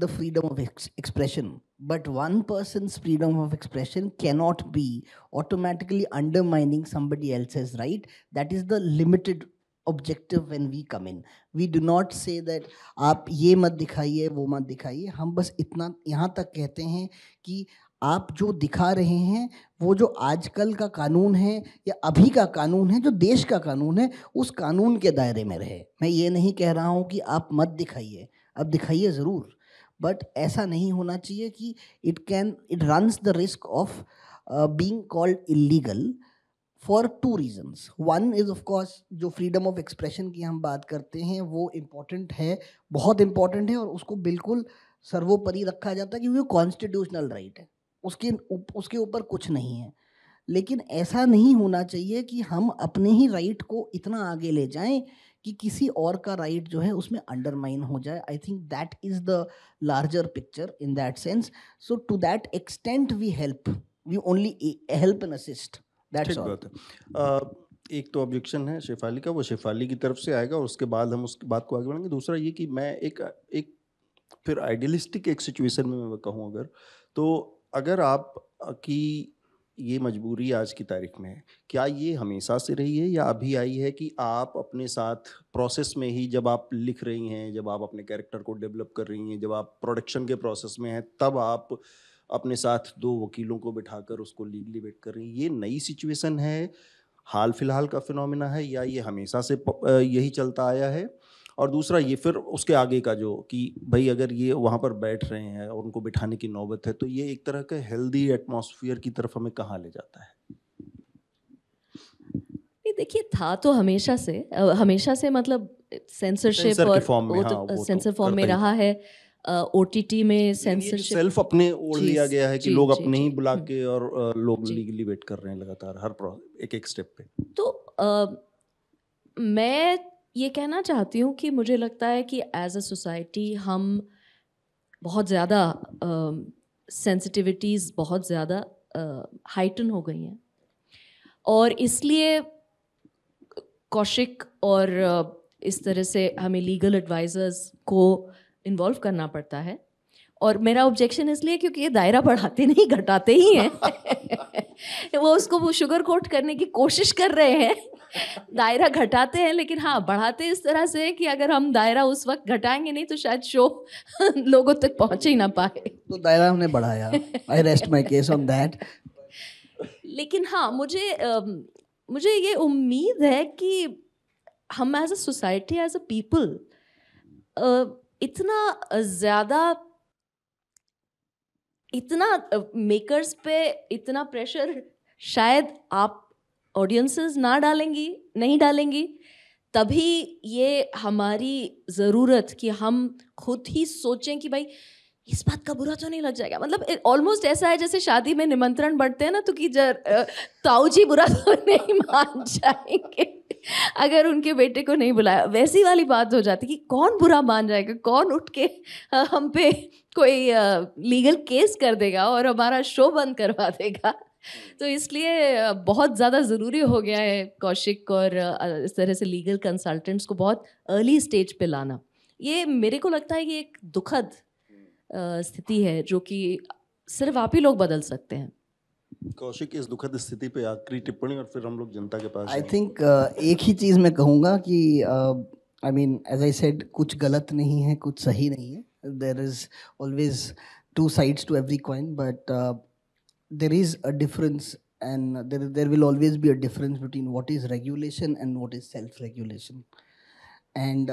the freedom of expression but one person freedom of expression cannot be automatically undermining somebody else right that is the limited objective when we come in we do not say that आप ये मत दिखाइए वो मत दिखाइए हम बस इतना यहाँ तक कहते हैं कि आप जो दिखा रहे हैं वो जो आजकल का कानून है या अभी का कानून है जो देश का कानून है उस कानून के दायरे में रहे मैं ये नहीं कह रहा हूँ कि आप मत दिखाइए अब दिखाइए ज़रूर बट ऐसा नहीं होना चाहिए कि it can it runs the risk of being called illegal for two reasons one is of course जो फ्रीडम ऑफ एक्सप्रेशन की हम बात करते हैं वो इम्पॉर्टेंट है बहुत इम्पॉर्टेंट है और उसको बिल्कुल सर्वोपरि रखा जाता है क्योंकि कॉन्स्टिट्यूशनल राइट है उसके उप, उसके ऊपर कुछ नहीं है लेकिन ऐसा नहीं होना चाहिए कि हम अपने ही राइट को इतना आगे ले जाएं कि किसी और का राइट जो है उसमें अंडरमाइन हो जाए I think that is the larger picture in that sense so to that extent we help we only help and assist एक तो ऑब्जेक्शन है शेफाली का वो शेफाली की तरफ से आएगा और उसके बाद हम उस बात को आगे बढ़ेंगे दूसरा ये कि मैं एक एक फिर आइडियलिस्टिक एक सिचुएशन में मैं कहूँ अगर तो अगर आप की ये मजबूरी आज की तारीख में है क्या ये हमेशा से रही है या अभी आई है कि आप अपने साथ प्रोसेस में ही जब आप लिख रही हैं जब आप अपने कैरेक्टर को डेवलप कर रही हैं जब आप प्रोडक्शन के प्रोसेस में हैं तब आप अपने साथ दो वकीलों को बिठाकर उसको लीगली वेट कर रही ये नई सिचुएशन है हाल फिलहाल का फिनोमिना है या ये हमेशा से यही चलता आया है और दूसरा ये फिर उसके आगे का जो कि भाई अगर ये वहाँ पर बैठ रहे हैं और उनको बिठाने की नौबत है तो ये एक तरह का हेल्दी एटमोसफियर की तरफ हमें कहाँ ले जाता है देखिए था तो हमेशा से हमेशा से मतलब सेंसरशिप और सेंसर फॉर्म में तो, हाँ, तो रहा है ओटीटी में सेंसरशिप सेल्फ तो अपने ओढ़ लिया गया है कि लोग अपने ही बुला हम्म। के और लोग लीगली वेट कर रहे हैं लगातार हर एक एक स्टेप पे तो uh, मैं ये कहना चाहती हूँ कि मुझे लगता है कि एज अ सोसाइटी हम बहुत ज़्यादा सेंसिटिविटीज़ बहुत ज़्यादा हाइटन हो गई हैं और इसलिए कौशिक और इस तरह से हमें लीगल एडवाइज़र्स को इन्वॉल्व करना पड़ता है और मेरा ऑब्जेक्शन इसलिए क्योंकि ये दायरा बढ़ाते नहीं घटाते ही हैं [LAUGHS] वो उसको वो शुगर कोट करने की कोशिश कर रहे हैं दायरा घटाते हैं लेकिन हाँ बढ़ाते इस तरह से कि अगर हम दायरा उस वक्त घटाएंगे नहीं तो शायद शो [LAUGHS] लोगों तक पहुंच ही ना पाए तो दायरा हमने बढ़ाया I rest my case on that लेकिन हाँ मुझे मुझे ये उम्मीद है कि हम as a society as a people इतना ज़्यादा इतना मेकर्स पे इतना प्रेशर शायद आप ऑडियंसेस ना डालेंगी नहीं डालेंगी तभी ये हमारी ज़रूरत कि हम खुद ही सोचें कि भाई इस बात का बुरा तो नहीं लग जाएगा मतलब ऑलमोस्ट ऐसा है जैसे शादी में निमंत्रण बढ़ते हैं ना तो कि जर ताऊ जी बुरा तो [LAUGHS] नहीं मान जाएंगे अगर उनके बेटे को नहीं बुलाया वैसी वाली बात हो जाती कि कौन बुरा मान जाएगा कौन उठ के हम पे कोई लीगल केस कर देगा और हमारा शो बंद करवा देगा तो इसलिए बहुत ज़्यादा ज़रूरी हो गया है कौशिक और इस तरह से लीगल कंसल्टेंट्स को बहुत अर्ली स्टेज पे लाना ये मेरे को लगता है कि एक दुखद स्थिति है जो कि सिर्फ आप ही लोग बदल सकते हैं कौशिक इस दुखद स्थिति पे आखिरी टिप्पणी और फिर हम लोग जनता के पास आई थिंक uh, एक ही चीज़ मैं कहूँगा कि I mean as I said कुछ गलत नहीं है कुछ सही नहीं है there is always two sides to every coin but there is a difference and there there will always be a difference between what is regulation and what is self regulation and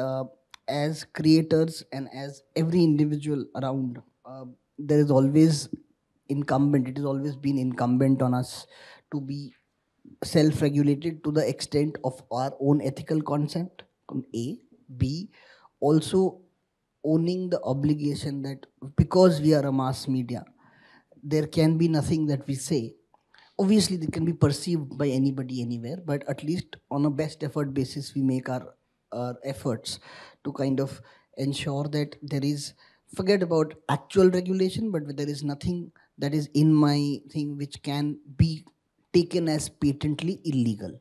as creators and as every individual around, uh, there is always incumbent, it has always been incumbent on us to be self regulated to the extent of our own ethical consent. A. B. Also owning the obligation that because we are a mass media, there can be nothing that we say. Obviously, it can be perceived by anybody anywhere, but at least on a best effort basis, we make our our efforts to kind of ensure that there is forget about actual regulation but there is nothing that is in my thing which can be taken as patently illegal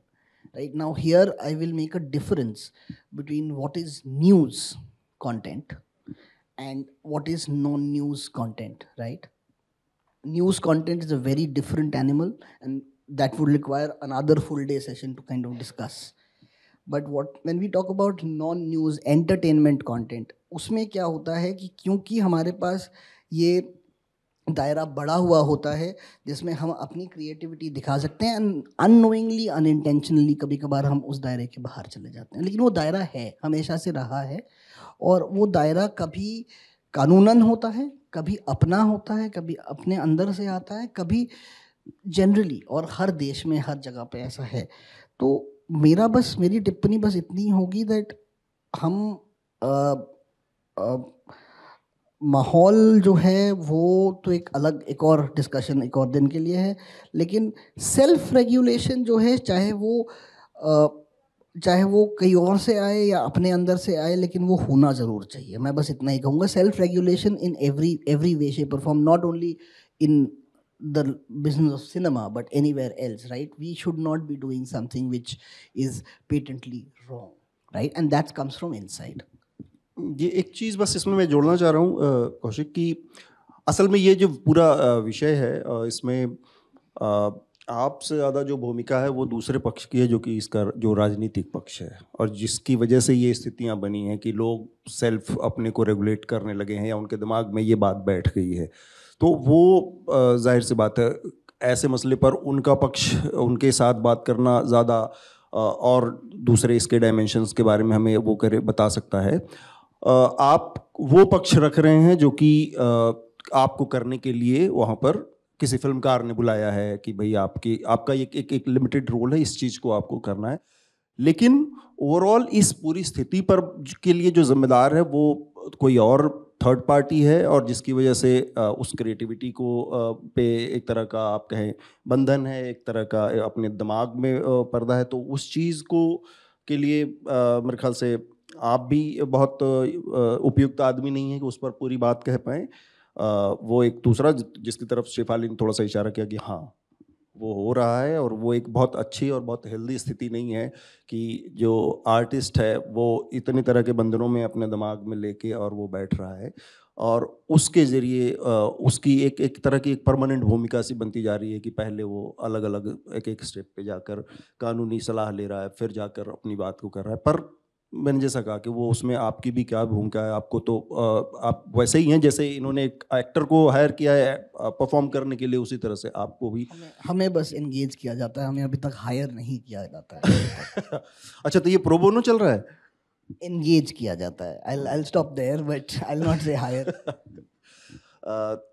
right now here i will make a difference between what is news content and what is non news content right news content is a very different animal and that would require another full day session to kind of discuss but what when we talk about non news entertainment content उसमें क्या होता है कि क्योंकि हमारे पास ये दायरा बड़ा हुआ होता है जिसमें हम अपनी क्रिएटिविटी दिखा सकते हैं अनोइंगली अनइंटेंशनली कभी कभार हम उस दायरे के बाहर चले जाते हैं लेकिन वो दायरा है हमेशा से रहा है और वो दायरा कभी कानूनन होता है कभी अपना होता है कभी अपने अंदर से आता है कभी जनरली और हर देश में हर जगह पे ऐसा है तो मेरा बस मेरी टिप्पणी बस इतनी होगी दैट हम माहौल जो है वो तो एक अलग एक और डिस्कशन एक और दिन के लिए है लेकिन सेल्फ रेगुलेशन जो है चाहे वो आ, चाहे वो कहीं और से आए या अपने अंदर से आए लेकिन वो होना ज़रूर चाहिए मैं बस इतना ही कहूँगा self regulation in every every way she perform not only in the business of cinema but anywhere else right we should not be doing something which is patently wrong right and that comes from inside ये एक चीज़ बस इसमें मैं जोड़ना चाह रहा हूँ कौशिक की असल में ये जो पूरा विषय है इसमें आपसे ज़्यादा जो भूमिका है वो दूसरे पक्ष की है जो कि इसका जो राजनीतिक पक्ष है और जिसकी वजह से ये स्थितियाँ बनी हैं कि लोग सेल्फ अपने को रेगुलेट करने लगे हैं या उनके दिमाग में ये बात बैठ गई है तो वो जाहिर सी बात है ऐसे मसले पर उनका पक्ष उनके साथ बात करना ज़्यादा और दूसरे इसके डायमेंशंस के बारे में हमें वो करे बता सकता है आप वो पक्ष रख रहे हैं जो कि आपको करने के लिए वहाँ पर किसी फिल्मकार ने बुलाया है कि भाई आपकी आपका एक एक, एक लिमिटेड रोल है इस चीज़ को आपको करना है लेकिन ओवरऑल इस पूरी स्थिति पर के लिए जो जिम्मेदार है वो कोई और थर्ड पार्टी है और जिसकी वजह से उस क्रिएटिविटी को पे एक तरह का आप कहें बंधन है एक तरह का अपने दिमाग में पर्दा है तो उस चीज़ को के लिए मेरे ख्याल से आप भी बहुत उपयुक्त आदमी नहीं है कि उस पर पूरी बात कह पाएँ वो एक दूसरा जिसकी तरफ शेफाली ने थोड़ा सा इशारा किया कि हाँ वो हो रहा है और वो एक बहुत अच्छी और बहुत हेल्दी स्थिति नहीं है कि जो आर्टिस्ट है वो इतनी तरह के बंधनों में अपने दिमाग में लेके और वो बैठ रहा है और उसके ज़रिए उसकी एक एक तरह की एक परमानेंट भूमिका सी बनती जा रही है कि पहले वो अलग अलग एक एक स्टेप पे जाकर कानूनी सलाह ले रहा है फिर जाकर अपनी बात को कर रहा है पर मैंने जैसा कहा कि वो उसमें आपकी भी क्या भूमिका है आपको तो आप वैसे ही हैं जैसे इन्होंने एक एक्टर को हायर किया है परफॉर्म करने के लिए उसी तरह से आपको भी हमें, हमें बस एंगेज किया जाता है हमें अभी तक हायर नहीं किया जाता है [LAUGHS] अच्छा तो ये प्रोबोनो चल रहा है एंगेज किया जाता है I I stop there but I not say higher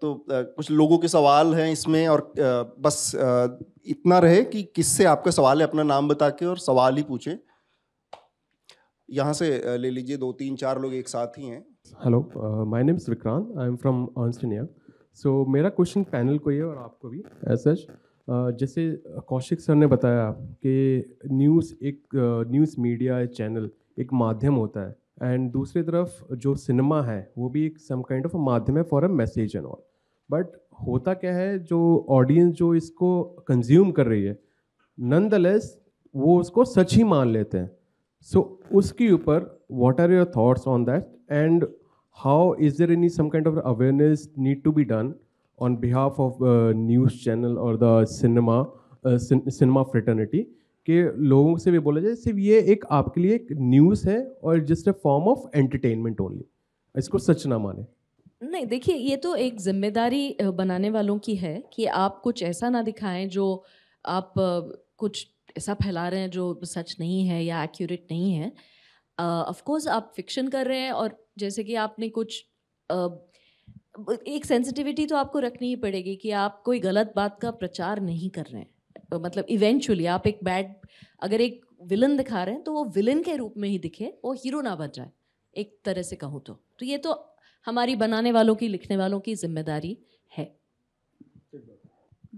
तो कुछ लोगों के सवाल हैं इसमें और बस इतना रहे कि किससे आपका सवाल है अपना नाम बता के और सवाल ही पूछें यहाँ से ले लीजिए दो तीन चार लोग एक साथ ही हैं hello my name is Vikrant I am from ऑन्स्टिनिया सो मेरा क्वेश्चन पैनल को ही है और आपको भी एज सच uh, जैसे uh, कौशिक सर ने बताया कि न्यूज़ एक न्यूज़ मीडिया चैनल एक माध्यम होता है एंड दूसरी तरफ जो सिनेमा है वो भी एक सम काइंड ऑफ अ माध्यम है for a message and all but होता क्या है जो ऑडियंस जो इसको कंज्यूम कर रही है नन वो उसको सच ही मान लेते हैं सो उसके ऊपर what are your thoughts on that and how is there any some kind of awareness need to be done on behalf of news channel or the cinema cinema fraternity के लोगों से भी बोला जाए सिर्फ ये एक आपके लिए एक न्यूज़ है और just a form of entertainment only इसको सच ना माने नहीं देखिए ये तो एक जिम्मेदारी बनाने वालों की है कि आप कुछ ऐसा ना दिखाएं जो आप कुछ ऐसा फैला रहे हैं जो सच नहीं है या एक्यूरेट नहीं है ऑफ uh, कोर्स आप फिक्शन कर रहे हैं और जैसे कि आपने कुछ uh, एक सेंसिटिविटी तो आपको रखनी ही पड़ेगी कि आप कोई गलत बात का प्रचार नहीं कर रहे हैं मतलब इवेंचुअली आप एक बैड अगर एक विलन दिखा रहे हैं तो वो विलन के रूप में ही दिखे वो हीरो ना बन जाए एक तरह से कहूँ तो तो ये तो हमारी बनाने वालों की लिखने वालों की जिम्मेदारी है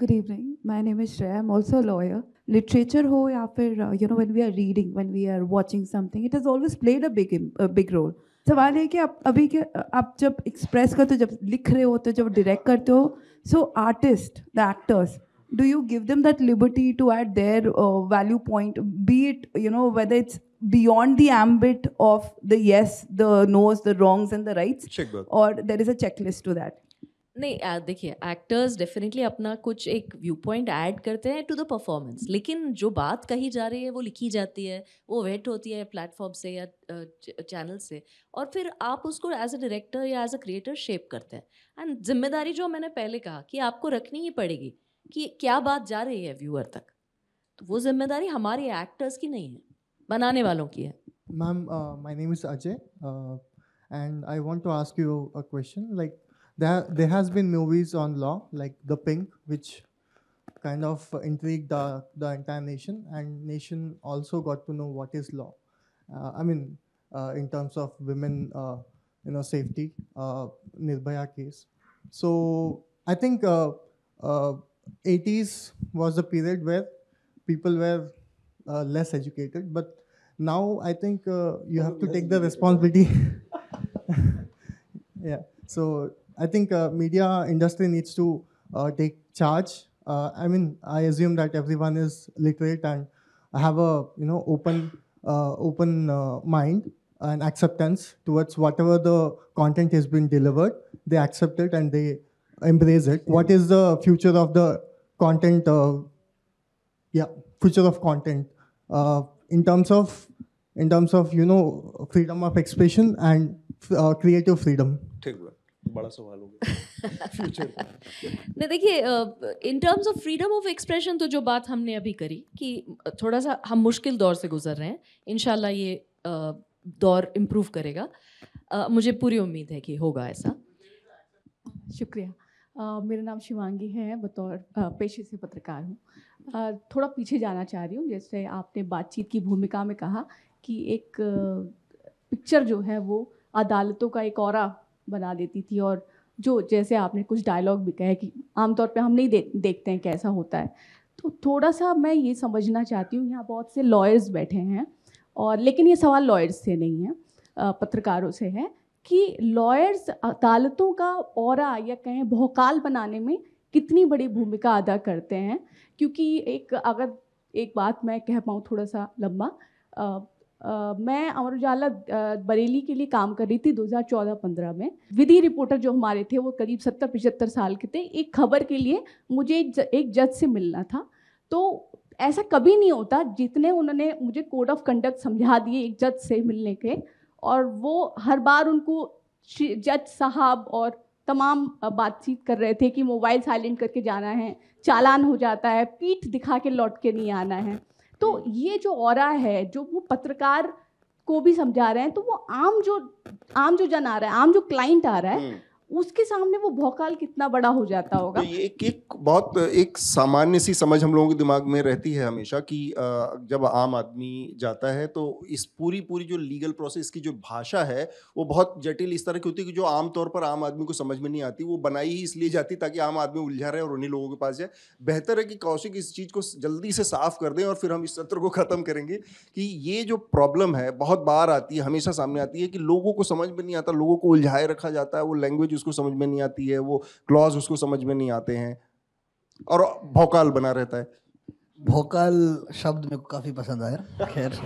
good evening my name is Shreya I am also lawyer literature हो या फिर you know know we are reading reading we are watching watching something it has always played a big a सवाल है कि आप अभी के आप जब एक्सप्रेस करते हो जब लिख रहे होते हो जब डिरेक्ट करते हो so artist the actors do you give them that liberty to at their value point be it you know whether it's beyond the ambit of the yes the knows the wrongs and the rights or there is a checklist to that नहीं देखिए एक्टर्स डेफिनेटली अपना कुछ एक व्यू पॉइंट ऐड करते हैं टू द परफॉर्मेंस लेकिन जो बात कही जा रही है वो लिखी जाती है वो वेट होती है प्लेटफॉर्म से या चैनल से और फिर आप उसको एज अ डायरेक्टर या एज अ क्रिएटर शेप करते हैं एंड जिम्मेदारी जो मैंने पहले कहा कि आपको रखनी ही पड़ेगी कि क्या बात जा रही है व्यूअर तक तो वो जिम्मेदारी हमारे एक्टर्स की नहीं है बनाने वालों की है ma'am my name is Ajay and I want to ask you a question like there there has been movies on law like The Pink, which kind of intrigued the, the entire nation, and nation also got to know what is law. Uh, I mean, uh, in terms of women, uh, you know, safety, uh, Nirbhaya case. So I think 80s uh, uh, was the period where people were uh, less educated, but now I think you have to take the responsibility. [LAUGHS] yeah. So I think uh, media industry needs to uh, take charge. Uh, I mean, I assume that everyone is literate and have a you know open open mind and acceptance towards whatever the content has been delivered. They accept it and they embrace it. What is the future of the content? Uh, yeah, future of content uh, in terms of in terms of you know freedom of expression and uh, creative freedom. बड़ा सवाल होगा फ्यूचर [LAUGHS] नहीं देखिए in terms of freedom of expression तो जो बात हमने अभी करी कि थोड़ा सा हम मुश्किल दौर से गुजर रहे हैं इन ये uh, दौर इम्प्रूव करेगा uh, मुझे पूरी उम्मीद है कि होगा ऐसा शुक्रिया Uh, मेरा नाम शिवांगी है बतौर uh, पेशे से पत्रकार हूँ uh, थोड़ा पीछे जाना चाह रही हूँ जैसे आपने बातचीत की भूमिका में कहा कि एक पिक्चर जो है वो अदालतों का एक और बना देती थी और जो जैसे आपने कुछ डायलॉग भी कहे कि आमतौर पे हम नहीं दे, देखते हैं कैसा होता है तो थोड़ा सा मैं ये समझना चाहती हूँ यहाँ बहुत से लॉयर्स बैठे हैं और लेकिन ये सवाल लॉयर्स से नहीं है पत्रकारों से है कि लॉयर्स अदालतों का और या कहें भोकाल बनाने में कितनी बड़ी भूमिका अदा करते हैं क्योंकि एक अगर एक बात मैं कह पाऊँ थोड़ा सा लंबा आ, मैं अमर उजाला बरेली के लिए काम कर रही थी 2014-15 में विधि रिपोर्टर जो हमारे थे वो करीब 70-75 साल के थे एक खबर के लिए मुझे एक जज से मिलना था तो ऐसा कभी नहीं होता जितने उन्होंने मुझे कोड ऑफ कंडक्ट समझा दिए एक जज से मिलने के और वो हर बार उनको जज साहब और तमाम बातचीत कर रहे थे कि मोबाइल साइलेंट करके जाना है चालान हो जाता है पीठ दिखा के लौट के नहीं आना है तो हम्म। ये जो और है जो वो पत्रकार को भी समझा रहे हैं तो वो आम जो आम जो जन आ रहा है आम जो क्लाइंट आ रहा है हम्म। उसके सामने वो भौकाल कितना बड़ा हो जाता तो होगा तो एक, एक बहुत एक सामान्य सी समझ हम लोगों के दिमाग में रहती है हमेशा कि जब आम आदमी जाता है तो इस पूरी पूरी जो लीगल प्रोसेस की जो भाषा है वो बहुत जटिल इस तरह की होती है कि जो आमतौर पर आम आदमी को समझ में नहीं आती वो बनाई ही इसलिए जाती ताकि आम आदमी उलझा रहे और उन्हीं लोगों के पास जाए बेहतर है कि कौशिक इस चीज़ को जल्दी से साफ कर दें और फिर हम इस सत्र को ख़त्म करेंगे कि ये जो प्रॉब्लम है बहुत बार आती है हमेशा सामने आती है कि लोगों को समझ में नहीं आता लोगों को उलझाए रखा जाता है वो लैंग्वेज उसको समझ में नहीं आती है वो क्लॉज उसको समझ में नहीं आते हैं और भोकाल बना रहता है भोकाल शब्द मेरे को काफ़ी पसंद आया खैर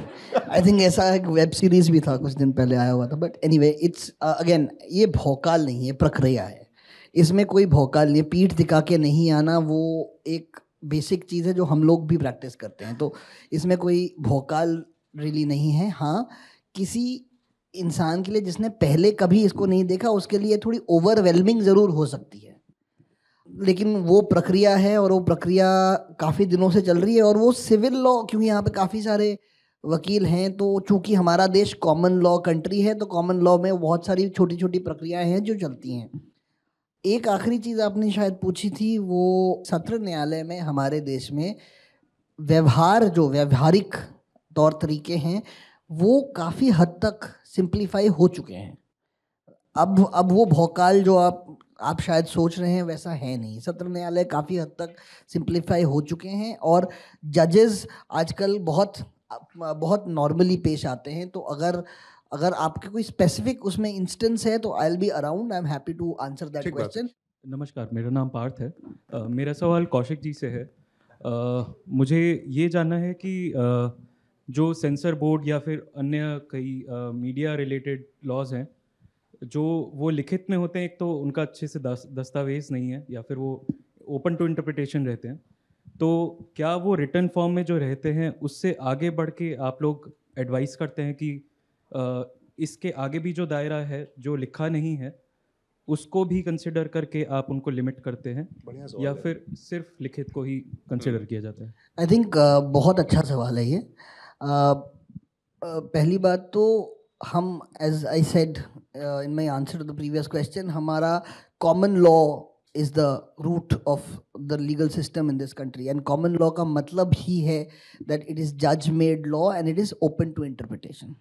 आई थिंक ऐसा एक वेब सीरीज भी था कुछ दिन पहले आया हुआ था but anyway it's again ये भोकाल नहीं है प्रक्रिया है इसमें कोई भोकाल नहीं पीठ दिखा के नहीं आना वो एक बेसिक चीज़ है जो हम लोग भी प्रैक्टिस करते हैं तो इसमें कोई भोकाल रिली नहीं है हाँ किसी इंसान के लिए जिसने पहले कभी इसको नहीं देखा उसके लिए थोड़ी ओवरवेलमिंग ज़रूर हो सकती है लेकिन वो प्रक्रिया है और वो प्रक्रिया काफ़ी दिनों से चल रही है और वो सिविल लॉ क्योंकि यहाँ पे काफ़ी सारे वकील हैं तो चूंकि हमारा देश कॉमन लॉ कंट्री है तो कॉमन लॉ में बहुत सारी छोटी छोटी प्रक्रियाएं हैं जो चलती हैं एक आखिरी चीज़ आपने शायद पूछी थी वो सत्र न्यायालय में हमारे देश में व्यवहार जो व्यवहारिक तौर तरीके हैं वो काफ़ी हद तक सिंप्लीफाई हो चुके हैं अब अब वो भौकाल जो आप आप शायद सोच रहे हैं वैसा है नहीं सत्र न्यायालय काफ़ी हद तक सिंप्लीफाई हो चुके हैं और जजेस आजकल बहुत बहुत नॉर्मली पेश आते हैं तो अगर अगर आपके कोई स्पेसिफिक उसमें इंस्टेंस है तो I will be around I am happy to answer that question नमस्कार मेरा नाम पार्थ है uh, मेरा सवाल कौशिक जी से है uh, मुझे ये जानना है कि uh, जो सेंसर बोर्ड या फिर अन्य कई मीडिया रिलेटेड लॉज हैं जो वो लिखित में होते हैं एक तो उनका अच्छे से दस्तावेज नहीं है या फिर वो ओपन टू इंटरप्रिटेशन रहते हैं तो क्या वो रिटर्न फॉर्म में जो रहते हैं उससे आगे बढ़ के आप लोग एडवाइस करते हैं कि आ, इसके आगे भी जो दायरा है जो लिखा नहीं है उसको भी कंसिडर करके आप उनको लिमिट करते हैं या फिर सिर्फ लिखित को ही कंसिडर हम्म। किया जाता है आई थिंक uh, बहुत अच्छा सवाल है ये पहली बात तो हम as I said in my answer to the previous question हमारा common law is the root of the legal system in this country and common law का मतलब ही है दैट इट इज़ जज made law and it is open to interpretation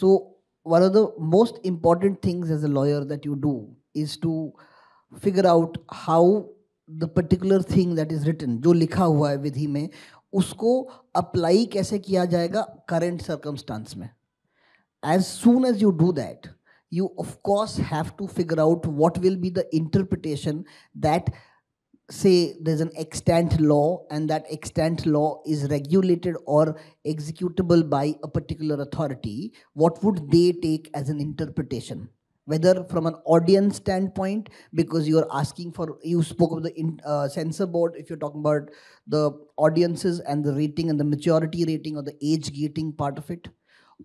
so one of the most important things as a lawyer that you do is to figure out how the particular thing that is written जो लिखा हुआ है विधि में उसको अप्लाई कैसे किया जाएगा करेंट सर्कमस्टांस में as soon as you do that you of course have to figure out what will be the interpretation that say does an extent law and that extent law is regulated और executable by a particular authority what would they take as an interpretation whether from an audience standpoint because you are asking for you spoke of the in, uh, censor board if you're talking about the audiences and the rating and the maturity rating or the age gating part of it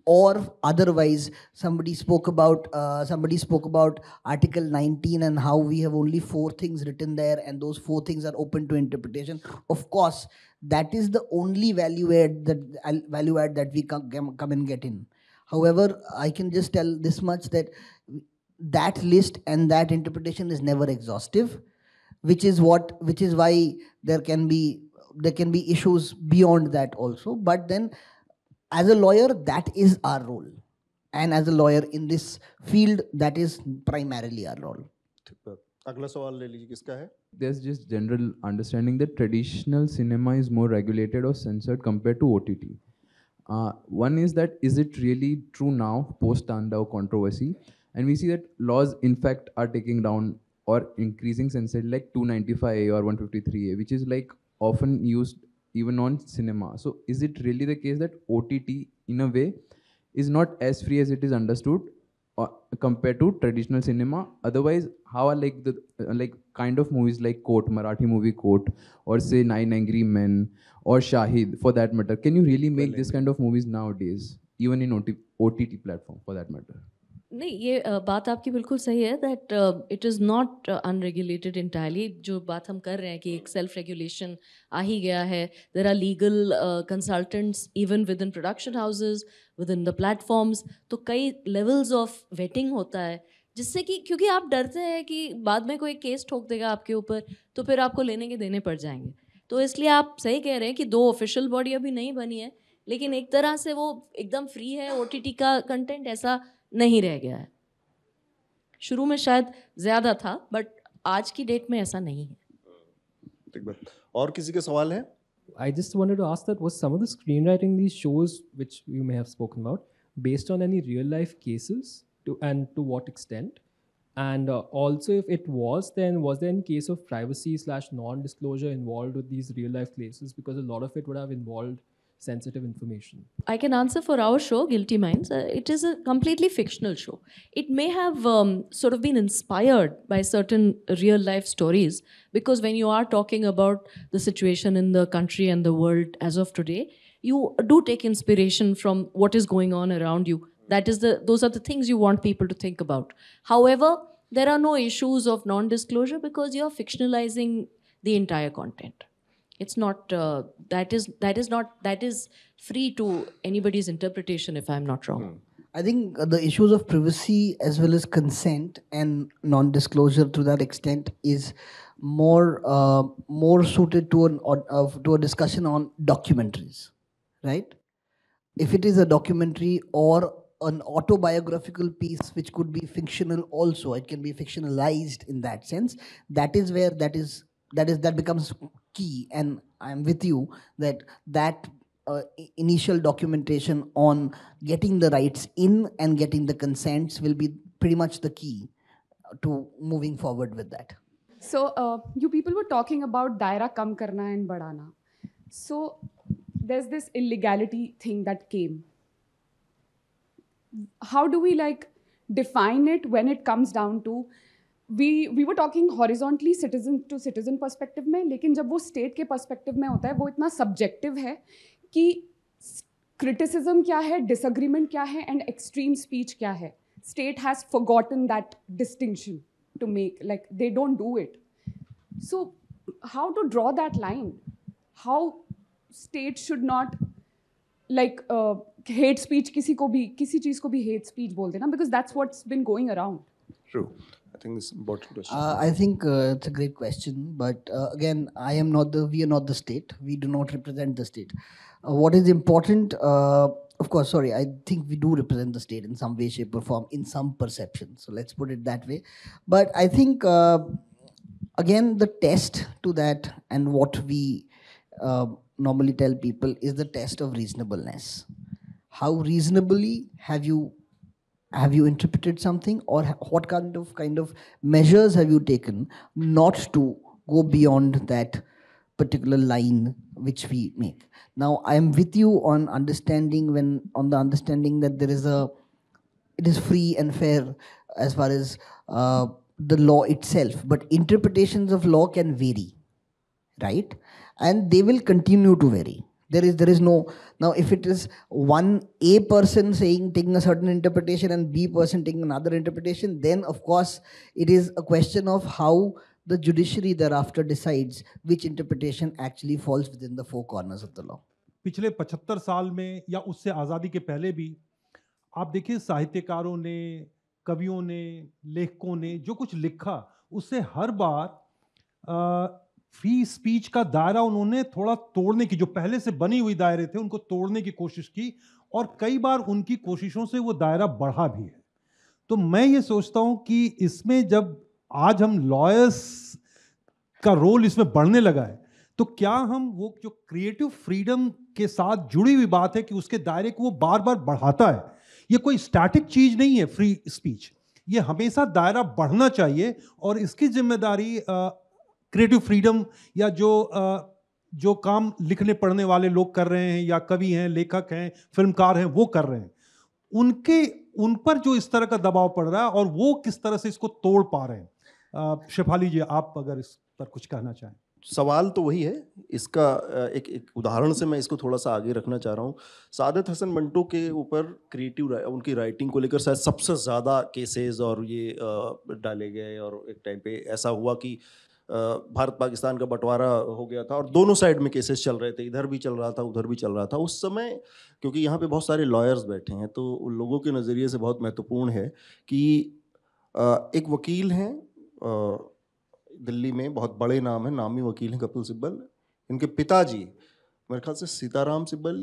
or otherwise somebody spoke about uh, somebody spoke about article 19 and how we have only four things written there and those four things are open to interpretation of course that is the only value add that value add that we come, come and get in however i can just tell this much that that list and that interpretation is never exhaustive which is what which is why there can be there can be issues beyond that also but then as a lawyer that is our role and as a lawyer in this field that is primarily our role there's just general understanding that traditional cinema is more regulated or censored compared to OTT. Uh, one is that is it really true now post Tandao controversy? and we see that laws in fact are taking down or increasing censorship like 295a or 153a which is like often used even on cinema so is it really the case that ott in a way is not as free as it is understood uh, compared to traditional cinema otherwise how are like the uh, like kind of movies like court marathi movie court or say nine angry men or shahid for that matter can you really make well, this kind of movies nowadays even in OT, ott platform for that matter नहीं ये बात आपकी बिल्कुल सही है that it is not unregulated entirely जो बात हम कर रहे हैं कि एक सेल्फ रेगुलेशन आ ही गया है there are legal consultants even within production houses within the platforms तो कई लेवल्स ऑफ वेटिंग होता है जिससे कि क्योंकि आप डरते हैं कि बाद में कोई केस ठोक देगा आपके ऊपर तो फिर आपको लेने के देने पड़ जाएंगे तो इसलिए आप सही कह रहे हैं कि दो ऑफिशियल बॉडी अभी नहीं बनी है लेकिन एक तरह से वो एकदम फ्री है ओ का कंटेंट ऐसा नहीं रह गया है शुरू में शायद ज़्यादा था बट आज की डेट में ऐसा नहीं है और किसी के सवाल है I just wanted to ask that was some of the screenwriting these shows which you may have spoken about based on any real life cases to and to what extent and uh, also if it was then was there any case of privacy slash non-disclosure involved with these real life cases because a lot of it would have involved sensitive information? I can answer for our show, Guilty Minds. Uh, it is a completely fictional show. It may have um, sort of been inspired by certain real life stories because when you are talking about the situation in the country and the world as of today, you do take inspiration from what is going on around you. That is the those are the things you want people to think about. However, there are no issues of non-disclosure because you're fictionalizing the entire content it's not uh, that is that is not that is free to anybody's interpretation if i'm not wrong hmm. i think uh, the issues of privacy as well as consent and non disclosure to that extent is more uh, more suited to an uh, to a discussion on documentaries right if it is a documentary or an autobiographical piece which could be fictional also it can be fictionalized in that sense that is where that is that is that becomes key and i'm with you that that uh, initial documentation on getting the rights in and getting the consents will be pretty much the key uh, to moving forward with that so uh, you people were talking about daira kam karna and badana so there's this illegality thing that came how do we like define it when it comes down to we we were talking horizontally citizen to citizen perspective में लेकिन जब वो स्टेट के परस्पेक्टिव में होता है वो इतना सब्जेक्टिव है कि क्रिटिसिज्म क्या है डिसअग्रीमेंट क्या है एंड एक्सट्रीम स्पीच क्या है state has gotten that distinction to make like they don't do it so how to draw that line how state should not like hate speech किसी को भी किसी चीज़ को भी हेट स्पीच बोल देना because that's what's been going around I think it's important question. Uh, I think uh, it's a great question, but uh, again, I am not the. We are not the state. We do not represent the state. Uh, what is important, uh, of course, sorry, I think we do represent the state in some way, shape, or form, in some perception. So let's put it that way. But I think uh, again, the test to that and what we normally tell people is the test of reasonableness. How reasonably have you have you interpreted something or what kind of kind of measures have you taken not to go beyond that particular line which we make now i am with you on understanding when on the understanding that there is a it is free and fair as far as uh, the law itself but interpretations of law can vary right and they will continue to vary there is there is no now if it is one a person saying taking a certain interpretation and b person taking another interpretation then of course it is a question of how the judiciary thereafter decides which interpretation actually falls within the four corners of the law पिछले 75 साल में या उससे आज़ादी के पहले भी आप देखिए साहित्यकारों ने कवियों ने लेखकों ने जो कुछ लिखा उससे हर बार फ्री स्पीच का दायरा उन्होंने थोड़ा तोड़ने की जो पहले से बनी हुई दायरे थे उनको तोड़ने की कोशिश की और कई बार उनकी कोशिशों से वो दायरा बढ़ा भी है तो मैं ये सोचता हूँ कि इसमें जब आज हम लॉयर्स का रोल इसमें बढ़ने लगा है तो क्या हम वो जो क्रिएटिव फ्रीडम के साथ जुड़ी हुई बात है कि उसके दायरे को वो बार बार बढ़ाता है ये कोई स्टैटिक चीज़ नहीं है फ्री स्पीच ये हमेशा दायरा बढ़ना चाहिए और इसकी जिम्मेदारी क्रिएटिव फ्रीडम या जो जो काम लिखने पढ़ने वाले लोग कर रहे हैं या कवि हैं लेखक हैं फिल्मकार हैं वो कर रहे हैं उनके उन पर जो इस तरह का दबाव पड़ रहा है और वो किस तरह से इसको तोड़ पा रहे हैं शेफाली जी आप अगर इस पर कुछ कहना चाहें सवाल तो वही है इसका एक एक उदाहरण से मैं इसको थोड़ा सा आगे रखना चाह रहा हूँ सादत हसन मंटो के ऊपर क्रिएटिव उनकी राइटिंग को लेकर शायद सबसे ज़्यादा केसेस और ये डाले गए और एक टाइम पे ऐसा हुआ कि भारत पाकिस्तान का बंटवारा हो गया था और दोनों साइड में केसेस चल रहे थे इधर भी चल रहा था उधर भी चल रहा था उस समय क्योंकि यहाँ पे बहुत सारे लॉयर्स बैठे हैं तो उन लोगों के नज़रिए से बहुत महत्वपूर्ण है कि एक वकील हैं दिल्ली में बहुत बड़े नाम हैं नामी वकील हैं कपिल सिब्बल इनके पिताजी मेरे ख्याल से सीताराम सिब्बल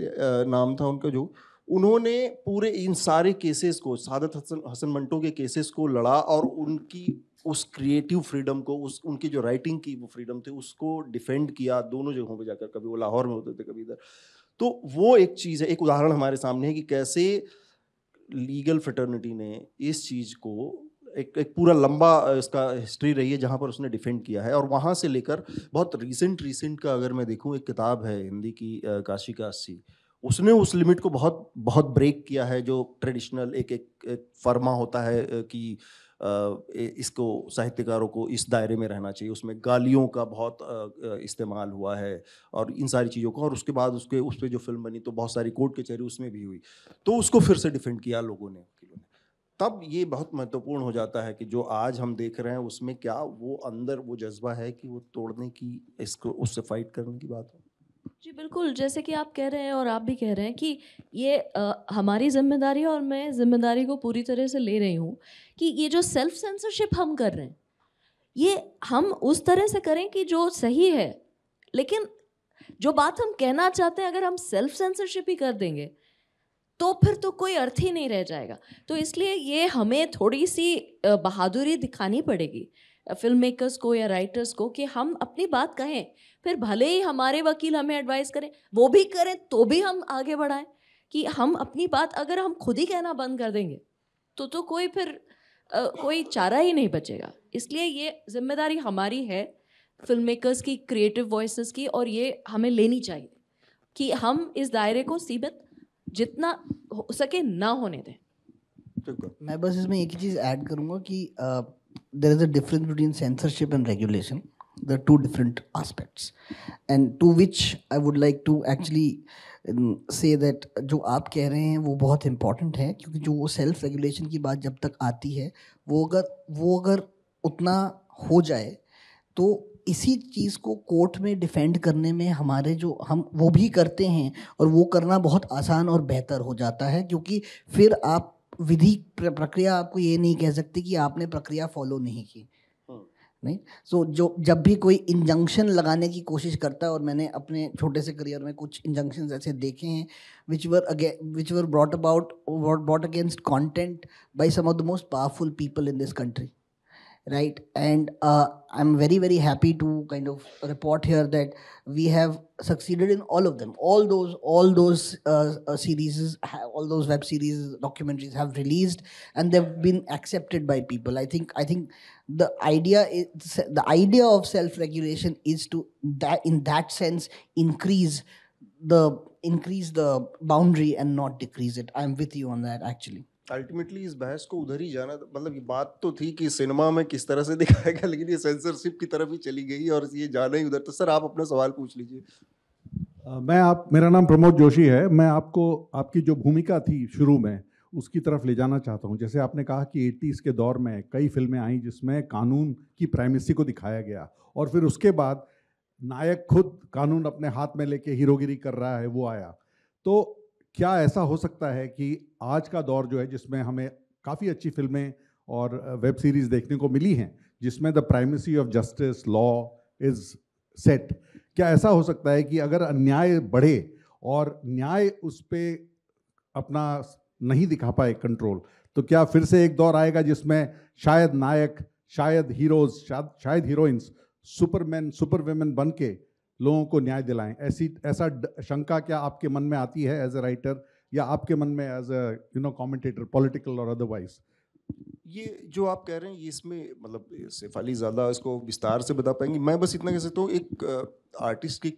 नाम था उनका जो उन्होंने पूरे इन सारे केसेस को सादत हसन हसन मंटो के केसेस को लड़ा और उनकी उस क्रिएटिव फ्रीडम को उस उनकी जो राइटिंग की वो फ्रीडम थी उसको डिफेंड किया दोनों जगहों पे जाकर कभी वो लाहौर में होते थे कभी इधर तो वो एक चीज़ है एक उदाहरण हमारे सामने है कि कैसे लीगल फ्रटर्निटी ने इस चीज़ को एक एक पूरा लंबा इसका हिस्ट्री रही है जहाँ पर उसने डिफेंड किया है और वहाँ से लेकर बहुत रिसेंट रिसेंट का अगर मैं देखूँ एक किताब है हिंदी की काशी काशी उसने उस लिमिट को बहुत बहुत ब्रेक किया है जो ट्रेडिशनल एक एक, एक फर्मा होता है कि इसको साहित्यकारों को इस दायरे में रहना चाहिए उसमें गालियों का बहुत इस्तेमाल हुआ है और इन सारी चीज़ों का और उसके बाद उसके उस पर जो फिल्म बनी तो बहुत सारी कोर्ट कचहरी उसमें भी हुई तो उसको फिर से डिफेंड किया लोगों ने तब ये बहुत महत्वपूर्ण हो जाता है कि जो आज हम देख रहे हैं उसमें क्या वो अंदर वो जज्बा है कि वो तोड़ने की इसको उससे फाइट करने की बात है जी बिल्कुल जैसे कि आप कह रहे हैं और आप भी कह रहे हैं कि ये आ, हमारी जिम्मेदारी है और मैं जिम्मेदारी को पूरी तरह से ले रही हूँ कि ये जो सेल्फ सेंसरशिप हम कर रहे हैं ये हम उस तरह से करें कि जो सही है लेकिन जो बात हम कहना चाहते हैं अगर हम सेल्फ सेंसरशिप ही कर देंगे तो फिर तो कोई अर्थ ही नहीं रह जाएगा तो इसलिए ये हमें थोड़ी सी बहादुरी दिखानी पड़ेगी फिल्म मेकर्स को या राइटर्स को कि हम अपनी बात कहें फिर भले ही हमारे वकील हमें एडवाइस करें वो भी करें तो भी हम आगे बढ़ाएं कि हम अपनी बात अगर हम खुद ही कहना बंद कर देंगे तो तो कोई फिर आ, कोई चारा ही नहीं बचेगा इसलिए ये जिम्मेदारी हमारी है फिल्म मेकर्स की क्रिएटिव वॉइस की और ये हमें लेनी चाहिए कि हम इस दायरे को सीमित जितना हो सके ना होने दें मैं बस इसमें एक ही चीज़ ऐड करूँगा कि there is a difference between censorship and regulation. the two different aspects, and to which I would like to actually से um, दैट जो आप कह रहे हैं वो बहुत इम्पॉर्टेंट है क्योंकि जो वो सेल्फ रेगुलेशन की बात जब तक आती है वो अगर वो अगर उतना हो जाए तो इसी चीज़ को कोर्ट में डिफेंड करने में हमारे जो हम वो भी करते हैं और वो करना बहुत आसान और बेहतर हो जाता है क्योंकि फिर आप विधि प्रक्रिया आपको ये नहीं कह सकती कि आपने प्रक्रिया फॉलो नहीं की हम्म। नहीं सो so, जो जब भी कोई इंजंक्शन लगाने की कोशिश करता है और मैंने अपने छोटे से करियर में कुछ इंजंक्शन ऐसे देखे हैं विच वर अगे which were brought about brought against content by some of the most powerful people in this country right and uh, i'm very very happy to kind of report here that we have succeeded in all of them all those all those uh, uh, series all those web series documentaries have released and they've been accepted by people i think i think the idea is the idea of self regulation is to that in that sense increase the increase the boundary and not decrease it i'm with you on that actually ultimately इस बहस को उधर ही जाना मतलब ये बात तो थी कि सिनेमा में किस तरह से [LAUGHS] दिखाएगा लेकिन ये सेंसरशिप की तरफ ही चली गई और ये जाना ही उधर तो सर आप अपना सवाल पूछ लीजिए मैं आप मेरा नाम प्रमोद जोशी है मैं आपको आपकी जो भूमिका थी शुरू में उसकी तरफ ले जाना चाहता हूँ जैसे आपने कहा कि एट्टीज़ के दौर में कई फिल्में आई जिसमें कानून की प्राइमेसी को दिखाया गया और फिर उसके बाद नायक खुद कानून अपने हाथ में लेके हीरोगिरी कर रहा है वो आया तो क्या ऐसा हो सकता है कि आज का दौर जो है जिसमें हमें काफ़ी अच्छी फिल्में और वेब सीरीज़ देखने को मिली हैं जिसमें the primacy of justice law is set क्या ऐसा हो सकता है कि अगर अन्याय बढ़े और न्याय उस पर अपना नहीं दिखा पाए कंट्रोल तो क्या फिर से एक दौर आएगा जिसमें शायद नायक शायद हीरोज शायद हीरोइंस सुपरमैन सुपर वेमेन बन के लोगों को न्याय दिलाएं ऐसी ऐसा शंका क्या आपके मन में आती है एज ए राइटर या आपके मन में as you know commentator political और अदरवाइज ये जो आप कह रहे हैं ये इसमें मतलब सिर्फ अली ज़्यादा इसको विस्तार से बता पाएंगे मैं बस इतना कह सकता हूँ एक आर्टिस्ट की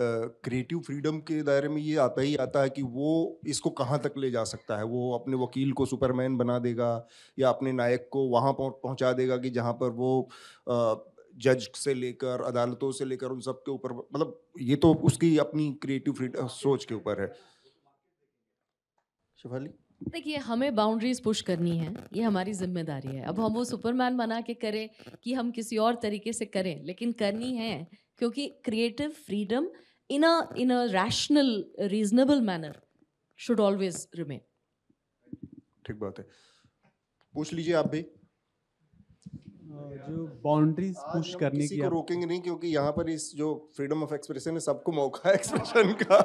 क्रिएटिव फ्रीडम के दायरे में ये आता ही आता है कि वो इसको कहाँ तक ले जा सकता है वो अपने वकील को सुपरमैन बना देगा या अपने नायक को वहाँ पहुँचा देगा कि जहाँ पर वो जज से लेकर अदालतों से लेकर उन सब के ऊपर मतलब ये तो उसकी अपनी क्रिएटिव सोच के ऊपर है शिफाली देखिए हमें बाउंड्रीज पुश करनी है ये हमारी जिम्मेदारी है अब हम वो सुपरमैन बना के करें कि हम किसी और तरीके से करें लेकिन करनी है क्योंकि creative freedom in a in a rational reasonable manner should always remain ठीक बात है पूछ लीजिए आप भी जो बाउंड्रीज पुश करने की को रोकेंगे नहीं क्योंकि यहाँ पर इस जो फ्रीडम ऑफ एक्सप्रेशन है सबको मौका है एक्सप्रेशन का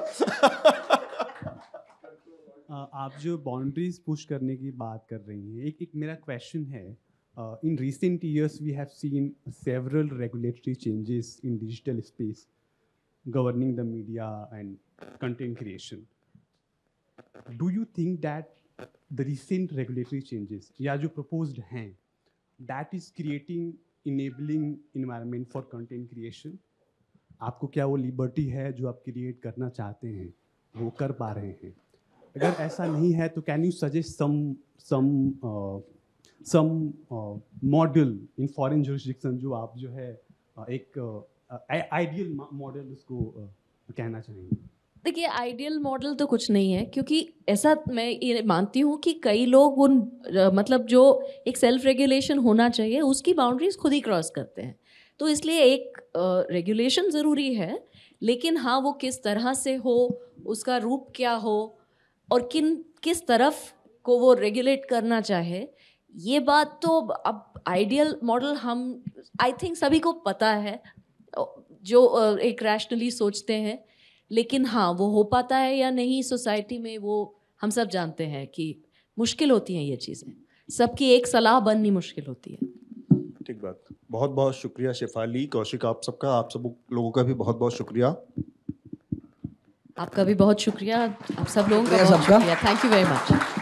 आप जो बाउंड्रीज पुश करने की बात कर रही हैं एक एक मेरा क्वेश्चन है in recent years we have seen several regulatory changes in digital space governing the media and content creation do you think that the recent regulatory changes या जो प्रपोज हैं that is creating enabling environment for content creation आपको क्या वो लिबर्टी है जो आप क्रिएट करना चाहते हैं वो कर पा रहे हैं अगर ऐसा नहीं है तो can you suggest some some some model in foreign jurisdiction जो आप जो है uh, एक आइडियल uh, मॉडल उसको uh, कहना चाहेंगे देखिए आइडियल मॉडल तो कुछ नहीं है क्योंकि ऐसा मैं ये मानती हूँ कि कई लोग उन मतलब जो एक सेल्फ रेगुलेशन होना चाहिए उसकी बाउंड्रीज खुद ही क्रॉस करते हैं तो इसलिए एक रेगुलेशन ज़रूरी है लेकिन हाँ वो किस तरह से हो उसका रूप क्या हो और किन किस तरफ को वो रेगुलेट करना चाहे ये बात तो अब आइडियल मॉडल हम आई थिंक सभी को पता है जो एक रैशनली सोचते हैं लेकिन हाँ वो हो पाता है या नहीं सोसाइटी में वो हम सब जानते हैं कि मुश्किल होती हैं ये चीज़ें सबकी एक सलाह बननी मुश्किल होती है ठीक बात बहुत बहुत शुक्रिया शेफाली कौशिक आप सबका आप सब लोगों का भी बहुत बहुत शुक्रिया आपका भी बहुत शुक्रिया आप सब लोगों का बहुत शुक्रिया थैंक यू वेरी मच